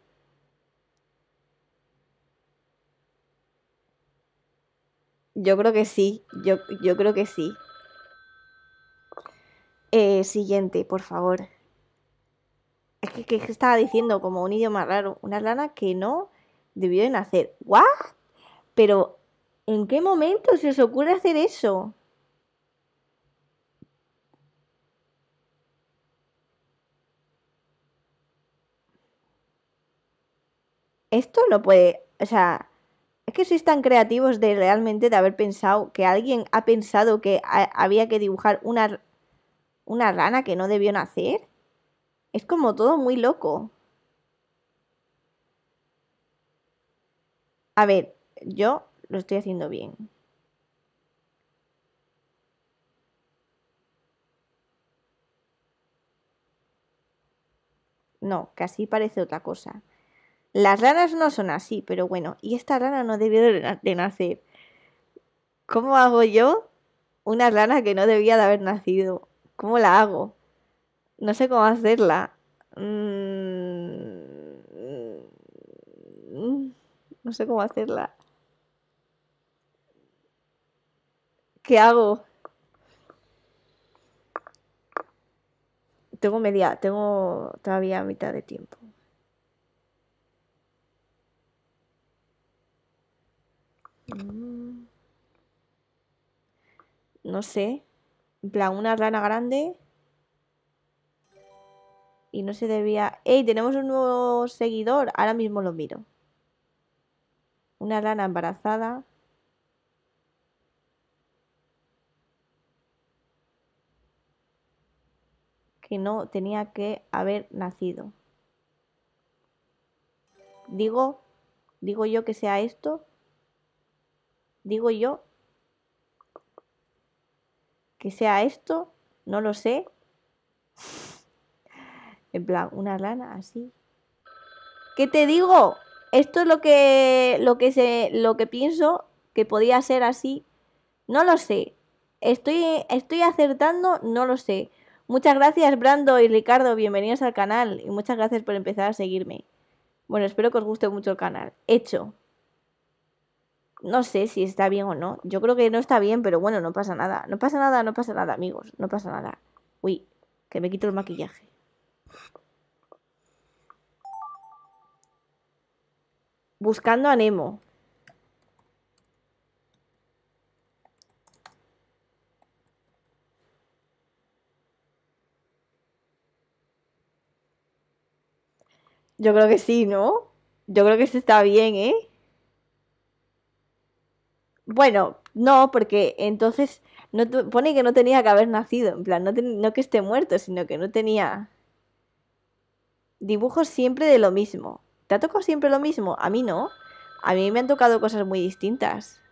Yo creo que sí, yo, creo que sí. Eh, siguiente, por favor. Es que, estaba diciendo como un idioma raro, una lana que no debió de nacer. ¿What? Pero, ¿en qué momento se os ocurre hacer eso? Esto no puede, o sea, que sois tan creativos de realmente de haber pensado que alguien ha pensado que había que dibujar una, una rana que no debió nacer. Es como todo muy loco. A ver, yo lo estoy haciendo bien. No, casi parece otra cosa. Las ranas no son así, pero bueno, y esta rana no debió de nacer. ¿Cómo hago yo una rana que no debía de haber nacido? ¿Cómo la hago? No sé cómo hacerla. Mm, no sé cómo hacerla. ¿Qué hago? Tengo media, tengo todavía mitad de tiempo. Mm. No sé. En plan, una rana grande. Y no se debía... ¡Ey! Tenemos un nuevo seguidor. Ahora mismo lo miro. Una rana embarazada. Que no tenía que haber nacido. Digo, digo yo que sea esto digo yo que sea esto, no lo sé. En plan, una lana así. ¿Qué te digo? Esto es lo que lo que sé lo que pienso que podía ser así. No lo sé. Estoy estoy acertando, no lo sé. Muchas gracias Brando y Ricardo, bienvenidos al canal y muchas gracias por empezar a seguirme. Bueno, espero que os guste mucho el canal. Hecho no sé si está bien o no. Yo creo que no está bien, pero bueno, no pasa nada. No pasa nada, no pasa nada, amigos. No pasa nada. Uy, que me quito el maquillaje. Buscando a Nemo. Yo creo que sí, ¿no? Yo creo que sí está bien, ¿eh? Bueno, no, porque entonces no pone que no tenía que haber nacido, en plan, no, que esté muerto, sino que no tenía... Dibujos siempre de lo mismo. ¿Te ha tocado siempre lo mismo? A mí no. A mí me han tocado cosas muy distintas.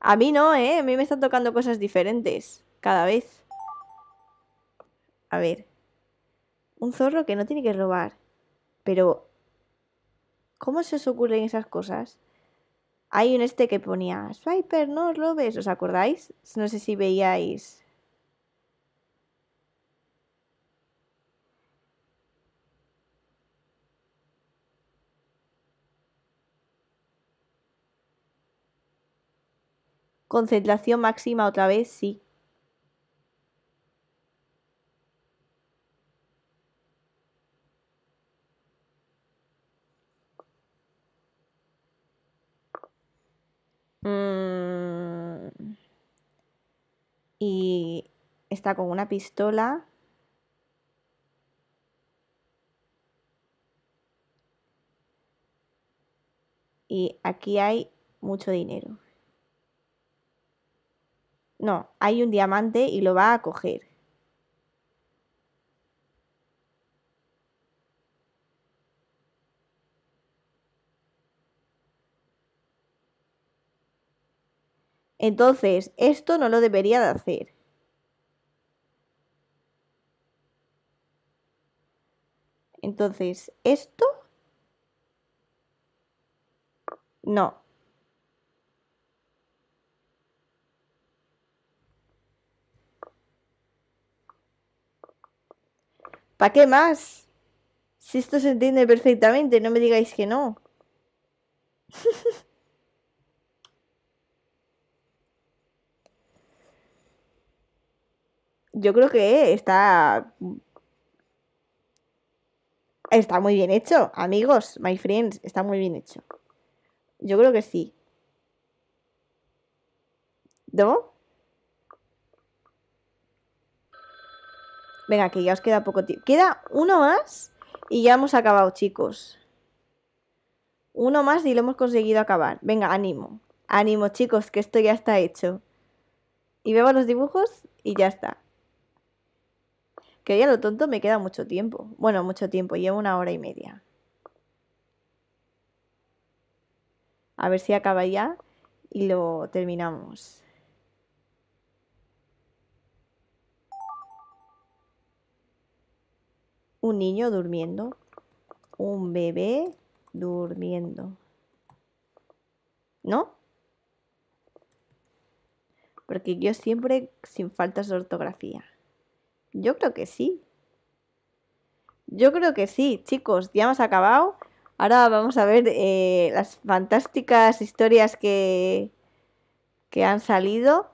A mí no, ¿eh? A mí me están tocando cosas diferentes cada vez. A ver. Un zorro que no tiene que robar. Pero... ¿Cómo se os ocurren esas cosas? Hay un este que ponía, Swiper, no os lo ves, ¿os acordáis? No sé si veíais. Concentración máxima otra vez, sí. Mm. Y está con una pistola. Y aquí hay mucho dinero. No, hay un diamante y lo va a coger. Entonces, esto no lo debería de hacer. Entonces, esto... No. ¿Para qué más? Si esto se entiende perfectamente, no me digáis que no. yo creo que está. Está muy bien hecho, amigos, my friends, está muy bien hecho. Yo creo que sí. ¿No? Venga, que ya os queda poco tiempo. Queda uno más y ya hemos acabado, chicos. Uno más y lo hemos conseguido acabar. Venga, ánimo. Ánimo, chicos, que esto ya está hecho. Y veo los dibujos y ya está. Que ya lo tonto me queda mucho tiempo. Bueno, mucho tiempo, llevo una hora y media. A ver si acaba ya y lo terminamos. Un niño durmiendo. Un bebé durmiendo. ¿No? Porque yo siempre sin faltas de ortografía. Yo creo que sí. Yo creo que sí, chicos, ya hemos acabado. Ahora vamos a ver eh, las fantásticas historias que, que han salido.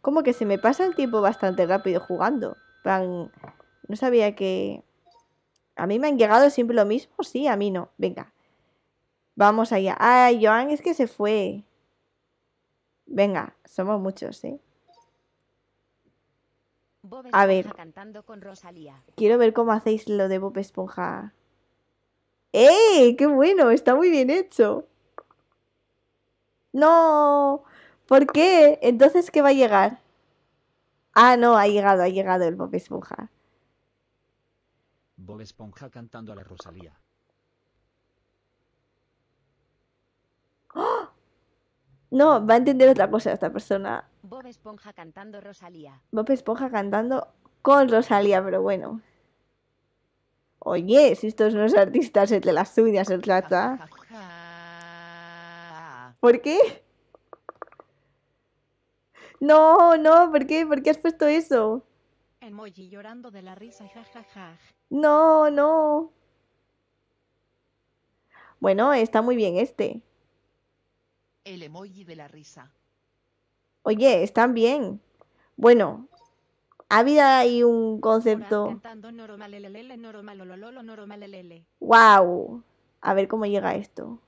Como que se me pasa el tiempo bastante rápido jugando. no sabía que... A mí me han llegado siempre lo mismo, sí, a mí no. Venga. Vamos allá. Ay, Joan es que se fue. Venga, somos muchos, ¿eh? a ver. Cantando con Rosalía. Quiero ver cómo hacéis lo de Bob Esponja. ¡Eh! ¡Qué bueno! Está muy bien hecho. ¡No! ¿Por qué? Entonces, ¿qué va a llegar? Ah, no, ha llegado, ha llegado el Bob Esponja. Bob Esponja cantando a la Rosalía. No, va a entender otra cosa esta persona. Bob Esponja cantando Rosalía. Bob Esponja cantando con Rosalía, pero bueno. Oye, si estos no es artistas es de las suyas se trata. ¿Por qué? No, no, ¿por qué? ¿Por qué has puesto eso? la risa, No, no. Bueno, está muy bien este. El emoji de la risa. Oye, están bien. Bueno, ha habido ahí un concepto. Wow. A ver cómo llega esto.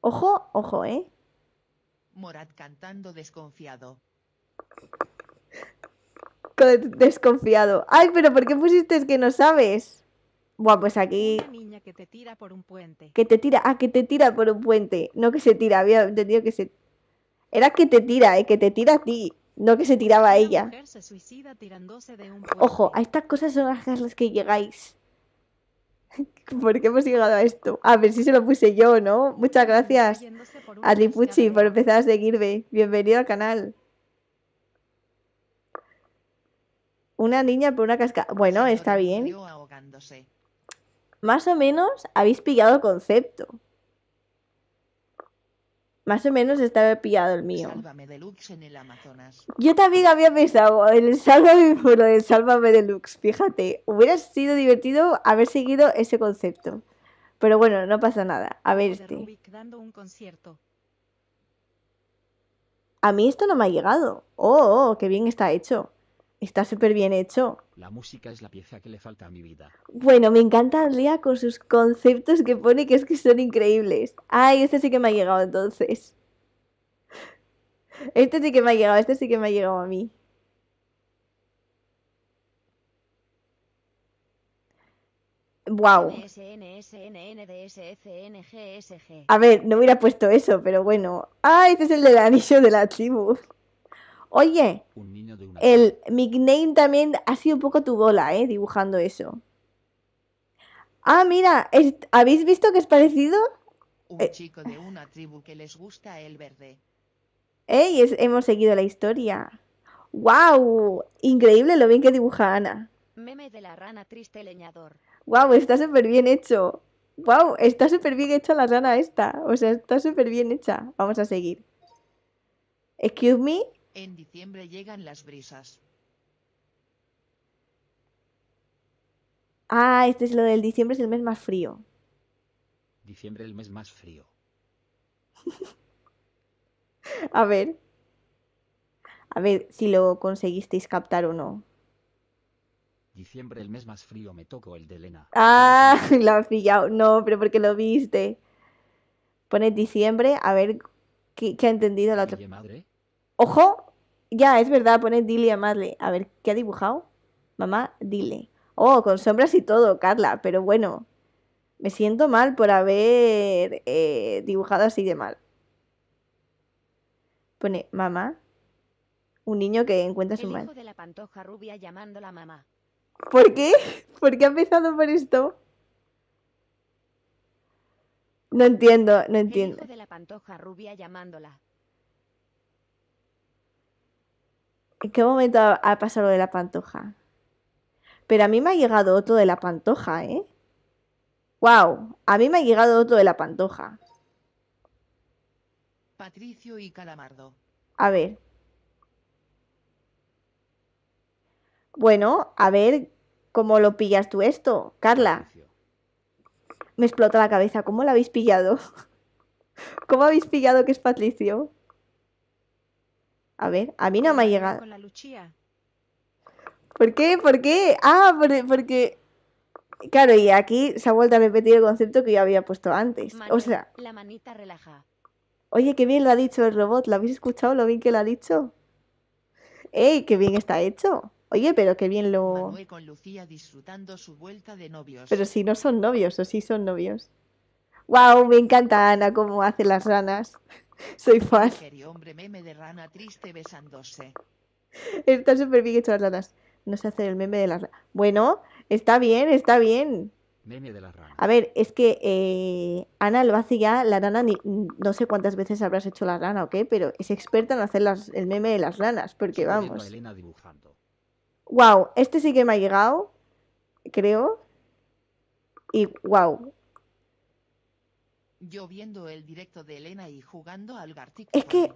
Ojo, ojo, ¿eh? cantando desconfiado. Desconfiado. Ay, pero ¿por qué pusiste que no sabes? Bueno, pues aquí. que te tira por un puente. Que te tira, ah, que te tira por un puente. No que se tira, había entendido que se. Era que te tira, eh, que te tira a ti. No que se tiraba a ella. Ojo, a estas cosas son las, que llegáis. ¿Por qué hemos llegado a esto? A ver si se lo puse yo, ¿no? Muchas gracias a Pucci por empezar a seguirme. Bienvenido al canal. Una niña por una cascada. Bueno, está bien más o menos habéis pillado el concepto. Más o menos estaba pillado el mío. Sálvame en el Amazonas. Yo también había pensado en el Sálvame, de el Sálvame Deluxe, fíjate. Hubiera sido divertido haber seguido ese concepto. Pero bueno, no pasa nada. A ver este. A mí esto no me ha llegado. Oh, oh, oh qué bien está hecho. Está súper bien hecho. La música es la pieza que le falta a mi vida. Bueno, me encanta Andrea con sus conceptos que pone que es que son increíbles. Ay, este sí que me ha llegado entonces. Este sí que me ha llegado, este sí que me ha llegado a mí. Wow. A ver, no hubiera puesto eso, pero bueno. Ah, este es el del anillo de la tribu. Oye, el nickname también ha sido un poco tu bola, ¿eh? Dibujando eso. Ah, mira, ¿habéis visto que es parecido? Un eh, chico de una tribu que les gusta el verde. ¡Ey! hemos seguido la historia. ¡Wow! Increíble lo bien que dibuja Ana. Meme ¡Wow! Está súper bien hecho. ¡Wow! Está súper bien hecha la rana esta. O sea, está súper bien hecha. Vamos a seguir. Excuse me. En diciembre llegan las brisas. Ah, este es lo del diciembre, es el mes más frío. Diciembre el mes más frío. A ver. A ver si lo conseguisteis captar o no. Diciembre el mes más frío me toco el de Elena. Ah, lo has pillado. No, pero porque lo viste. Pone diciembre, a ver qué, ha entendido la otra. madre? ¡Ojo! Ya, es verdad, pone dile a Madle. A ver, ¿qué ha dibujado? Mamá, dile. Oh, con sombras y todo, Carla, pero bueno. Me siento mal por haber eh, dibujado así de mal. Pone, mamá. Un niño que encuentra su madre. la pantoja rubia llamándola mamá. ¿Por qué? ¿Por qué ha empezado por esto? No entiendo, no entiendo. de la pantoja rubia llamándola. ¿En qué momento ha pasado lo de la pantoja? Pero a mí me ha llegado otro de la pantoja, ¿eh? ¡Wow! A mí me ha llegado otro de la pantoja. Patricio y Calamardo. A ver. Bueno, a ver cómo lo pillas tú esto, Carla. Me explota la cabeza. ¿Cómo lo habéis pillado? ¿Cómo habéis pillado que es Patricio? A ver, a mí no me ha llegado. ¿Por qué? ¿Por qué? Ah, porque... Claro, y aquí se ha vuelto a repetir el concepto que yo había puesto antes. o sea... La manita relaja. Oye, qué bien lo ha dicho el robot. ¿Lo habéis escuchado lo bien que lo ha dicho? ¡Ey, qué bien está hecho! Oye, pero qué bien lo... disfrutando vuelta de Pero si no son novios, o si sí son novios. ¡Wow! Me encanta Ana cómo hace las ranas. Soy fan. de rana triste besándose. Está súper bien hecho las ranas. No sé hacer el meme de las ranas. Bueno, está bien, está bien. A ver, es que eh, Ana lo hace ya, la rana, no sé cuántas veces habrás hecho la rana o qué, pero es experta en hacer el meme de las ranas, porque vamos. Elena Wow, este sí que me ha llegado, creo. Y wow, yo viendo el directo de Elena y jugando al Gartic. Es que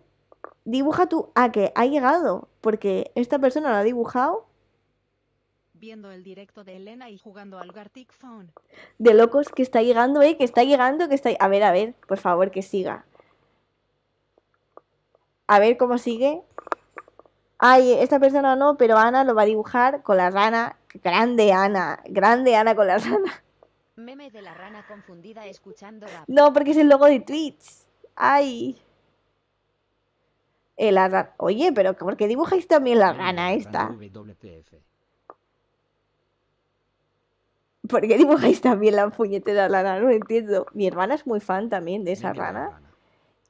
dibuja tú a que ha llegado, porque esta persona lo ha dibujado. Viendo el directo de Elena y jugando al Gartic Phone. De locos que está llegando, eh, que está llegando, que está. A ver, a ver, por favor, que siga. A ver cómo sigue. Ay, esta persona no, pero Ana lo va a dibujar con la rana. Grande Ana, grande Ana con la rana de la rana confundida escuchando No, porque es el logo de Twitch. Ay. El Oye, pero ¿por qué dibujáis también la rana esta? ¿Por qué dibujáis también la puñetera rana? No entiendo. Mi hermana es muy fan también de esa rana.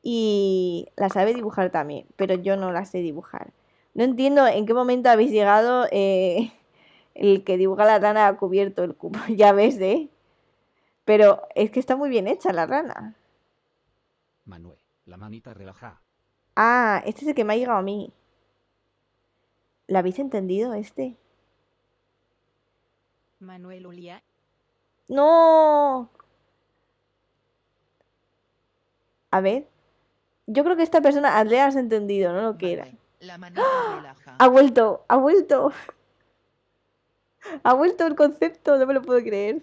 Y la sabe dibujar también, pero yo no la sé dibujar. No entiendo en qué momento habéis llegado eh, el que dibuja la rana ha cubierto el cubo. Ya ves, ¿eh? Pero es que está muy bien hecha la rana. Manuel, la manita relaja Ah, este es el que me ha llegado a mí. ¿La habéis entendido este? Manuel No. A ver. Yo creo que esta persona le has entendido, ¿no? Lo que era. La manita ¡Ah! Ha vuelto, ha vuelto. Ha vuelto el concepto, no me lo puedo creer.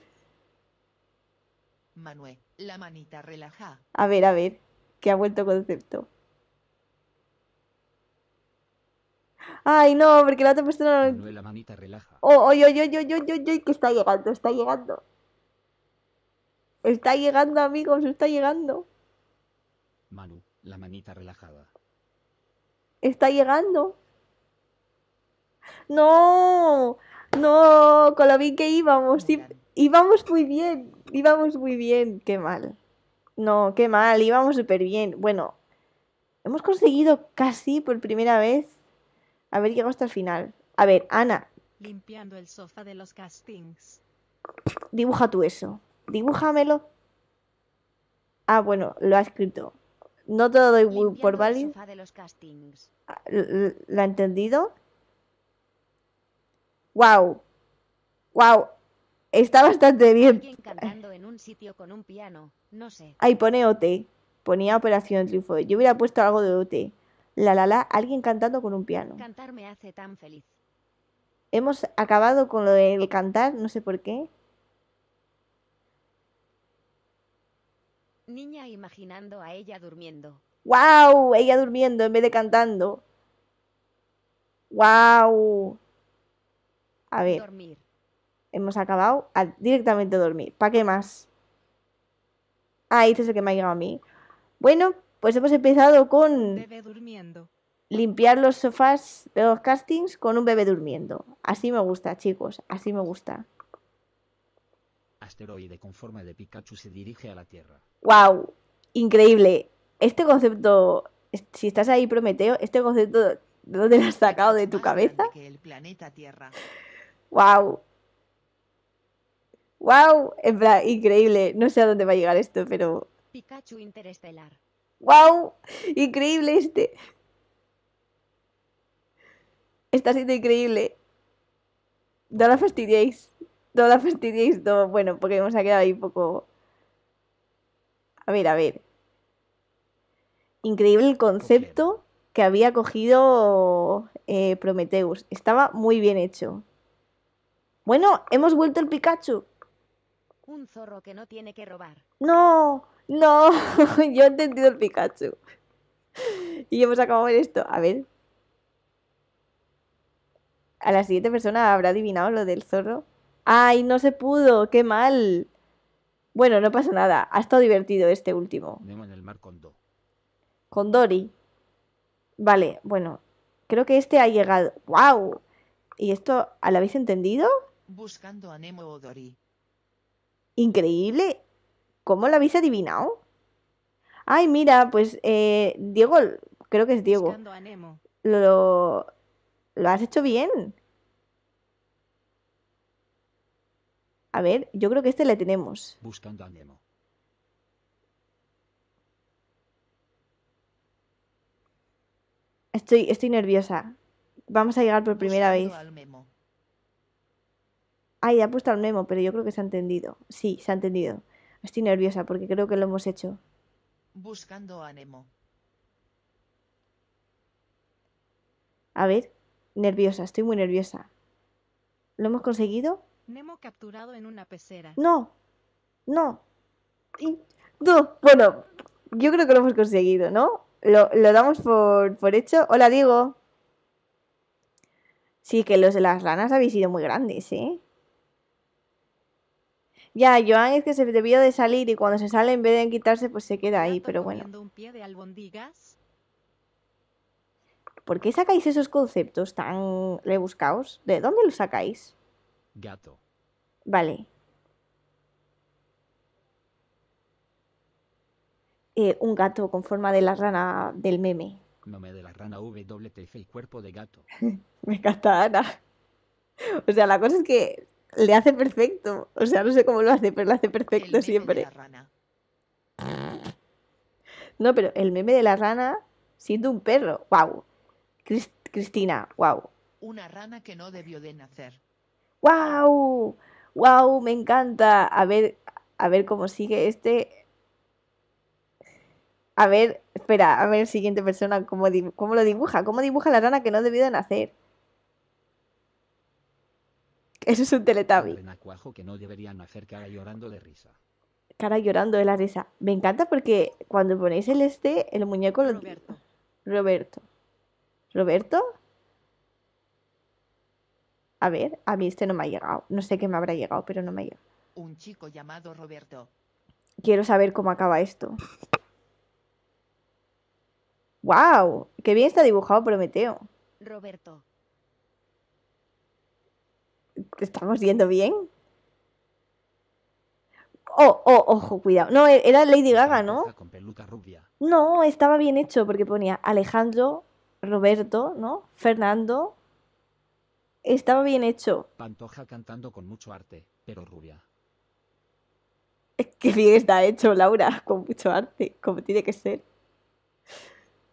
Manuel, la manita relaja. A ver, a ver, que ha vuelto concepto. Ay, no, porque la otra persona no... la manita relaja. oy, oh, oy, oh, oy, oy, que está llegando, está llegando. Está llegando, amigos, está llegando. Manu, la manita relajada. Está llegando. ¡No! ¡No! Con lo bien que íbamos. Sí íbamos muy bien, íbamos muy bien, qué mal. No, qué mal, íbamos súper bien. Bueno, hemos conseguido casi por primera vez A ver, llegado hasta el final. A ver, Ana. Limpiando el sofá de los castings. Dibuja tú eso. Dibújamelo. Ah, bueno, lo ha escrito. No te lo doy por válido. ¿Lo ha entendido? ¡Wow! ¡Wow! Está bastante bien. Cantando en un sitio con un piano, no sé. Ahí pone OT. Ponía Operación Triunfo. Yo hubiera puesto algo de OT. La la la, alguien cantando con un piano. Cantar me hace tan feliz. Hemos acabado con lo del cantar, no sé por qué. Niña imaginando a ella durmiendo. ¡Wow! Ella durmiendo en vez de cantando. ¡Wow! A ver. Hemos acabado a directamente dormir. ¿Para qué más? Ah, este el que me ha llegado a mí. Bueno, pues hemos empezado con... durmiendo. Limpiar los sofás de los castings con un bebé durmiendo. Así me gusta, chicos. Así me gusta. Asteroide con forma de Pikachu se dirige a la Tierra. ¡Wow! Increíble. Este concepto, si estás ahí Prometeo, este concepto, ¿dónde lo has sacado de tu cabeza? el planeta Tierra. ¡Wow! ¡Wow! En plan, increíble. No sé a dónde va a llegar esto, pero. Pikachu interestelar. ¡Wow! Increíble este. Está siendo increíble. No la fastidiéis. No la fastidiéis, Bueno, porque hemos quedado ahí poco. A ver, a ver. Increíble el concepto que había cogido eh, Prometheus. Estaba muy bien hecho. Bueno, hemos vuelto el Pikachu. Un zorro que no tiene que robar. No, no, yo he entendido el Pikachu. Y hemos acabado en esto. A ver. A la siguiente persona habrá adivinado lo del zorro. ¡Ay, no se pudo! ¡Qué mal! Bueno, no pasa nada. Ha estado divertido este último. Nemo en el mar con Do. Con Dori. Vale, bueno. Creo que este ha llegado. ¡Wow! ¿Y esto lo habéis entendido? Buscando a Nemo o Dory increíble. ¿Cómo lo habéis adivinado? Ay, mira, pues eh, Diego, creo que es Diego. Lo, has hecho bien. A ver, yo creo que este le tenemos. Buscando Estoy, estoy nerviosa. Vamos a llegar por primera vez. Ay, ha puesto el Nemo, pero yo creo que se ha entendido. Sí, se ha entendido. Estoy nerviosa porque creo que lo hemos hecho. Buscando a Nemo. A ver, nerviosa, estoy muy nerviosa. ¿Lo hemos conseguido? Nemo capturado en una pecera. No, no. No, bueno, yo creo que lo hemos conseguido, ¿no? Lo, damos por, por hecho. Hola, digo. Sí, que los de las ranas habéis sido muy grandes, ¿eh? Ya, Joan es que se debió de salir y cuando se sale en vez de quitarse pues se queda ahí, pero bueno. Un pie ¿Por qué sacáis esos conceptos tan rebuscados? ¿De dónde los sacáis? Gato. Vale. Eh, un gato con forma de la rana del meme. No de la rana WTF, y cuerpo de gato. me encanta, Ana. O sea, la cosa es que le hace perfecto. O sea, no sé cómo lo hace, pero lo hace perfecto siempre. No, pero el meme de la rana siendo un perro. guau Cristina, wow. Una rana que no debió de nacer. ¡Wow! ¡Wow! Me encanta. A ver, a ver cómo sigue este. A ver, espera, a ver, siguiente persona, cómo, cómo lo dibuja. ¿Cómo dibuja la rana que no debió de nacer? Eso es un teletabi. cara llorando de la risa. Me encanta porque cuando ponéis el este, el muñeco lo... Roberto. Roberto. ¿Roberto? A ver, a mí este no me ha llegado. No sé qué me habrá llegado, pero no me ha llegado. Un chico llamado Roberto. Quiero saber cómo acaba esto. ¡Wow! ¡Qué bien está dibujado Prometeo! Roberto. ¿Estamos yendo bien? Oh, oh, ojo, cuidado. No, e-, era Lady Gaga, ¿no? Con peluca rubia. No, estaba bien hecho porque ponía Alejandro, Roberto, ¿no? Fernando. Estaba bien hecho. Pantoja cantando con mucho arte, pero rubia. Qué bien está hecho, Laura, con mucho arte, como tiene que ser.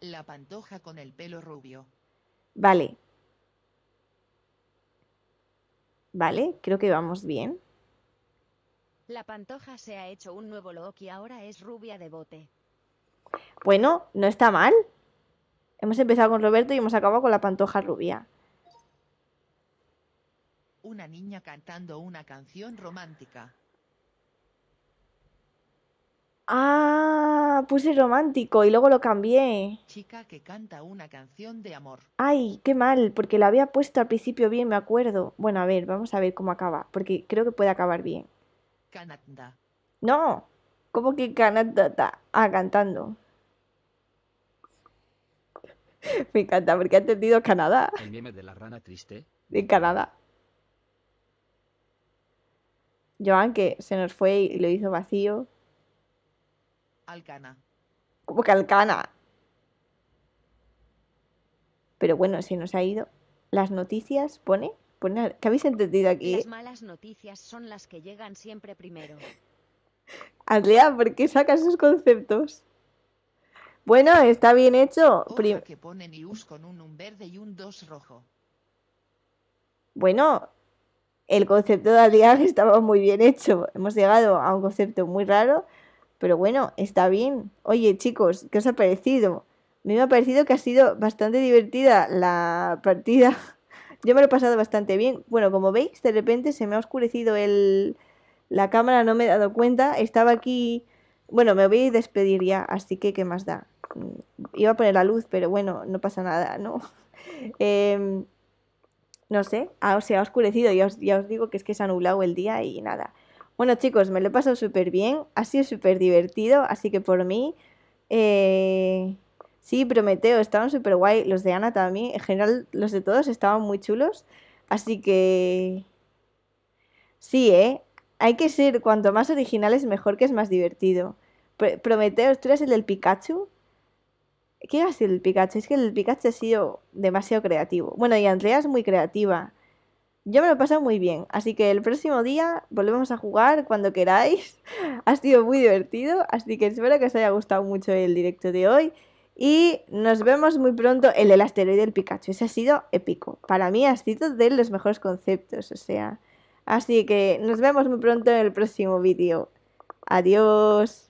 La pantoja con el pelo rubio. Vale, Vale, creo que vamos bien. La pantoja se ha hecho un nuevo look y ahora es rubia de bote. Bueno, no está mal. Hemos empezado con Roberto y hemos acabado con la pantoja rubia. Una niña cantando una canción romántica. Ah, puse romántico y luego lo cambié. Chica que canta una canción de amor. Ay, qué mal, porque la había puesto al principio bien, me acuerdo. Bueno, a ver, vamos a ver cómo acaba, porque creo que puede acabar bien. Canada. No, ¿cómo que Canada? Ah, cantando. me encanta, porque ha entendido Canadá. El meme de la rana triste. De Canadá. Joan, que se nos fue y lo hizo vacío. Alcana. ¿Cómo que Alcana? Pero bueno, se nos ha ido. Las noticias pone. pone ¿Qué habéis entendido aquí? Las malas noticias son las que llegan siempre primero. Andrea, ¿por qué sacas esos conceptos? Bueno, está bien hecho. con un, verde y un rojo. Bueno, el concepto de Adrián estaba muy bien hecho. Hemos llegado a un concepto muy raro pero bueno, está bien. Oye, chicos, ¿qué os ha parecido? A mí me ha parecido que ha sido bastante divertida la partida. Yo me lo he pasado bastante bien. Bueno, como veis, de repente se me ha oscurecido el... la cámara, no me he dado cuenta. Estaba aquí... Bueno, me voy a despedir ya, así que qué más da. Mm, iba a poner la luz, pero bueno, no pasa nada, ¿no? Em, no sé, ah, se ha oscurecido, ya os, ya os digo que es que se ha nublado el día y nada. Bueno, chicos, me lo he pasado súper bien, ha sido súper divertido, así que por mí. Eh, sí, Prometeo, estaban súper guay. Los de Ana también, en general, los de todos estaban muy chulos. Así que. Sí, ¿eh? Hay que ser cuanto más original es mejor que es más divertido. Prometeo, ¿tú eres el del Pikachu? ¿Qué ha el Pikachu? Es que el Pikachu ha sido demasiado creativo. Bueno, y Andrea es muy creativa. Yo me lo he pasado muy bien, así que el próximo día volvemos a jugar cuando queráis. Ha sido muy divertido, así que espero que os haya gustado mucho el directo de hoy. Y nos vemos muy pronto En el asteroide del Pikachu. Ese ha sido épico. Para mí ha sido de los mejores conceptos, o sea. Así que nos vemos muy pronto en el próximo vídeo. Adiós.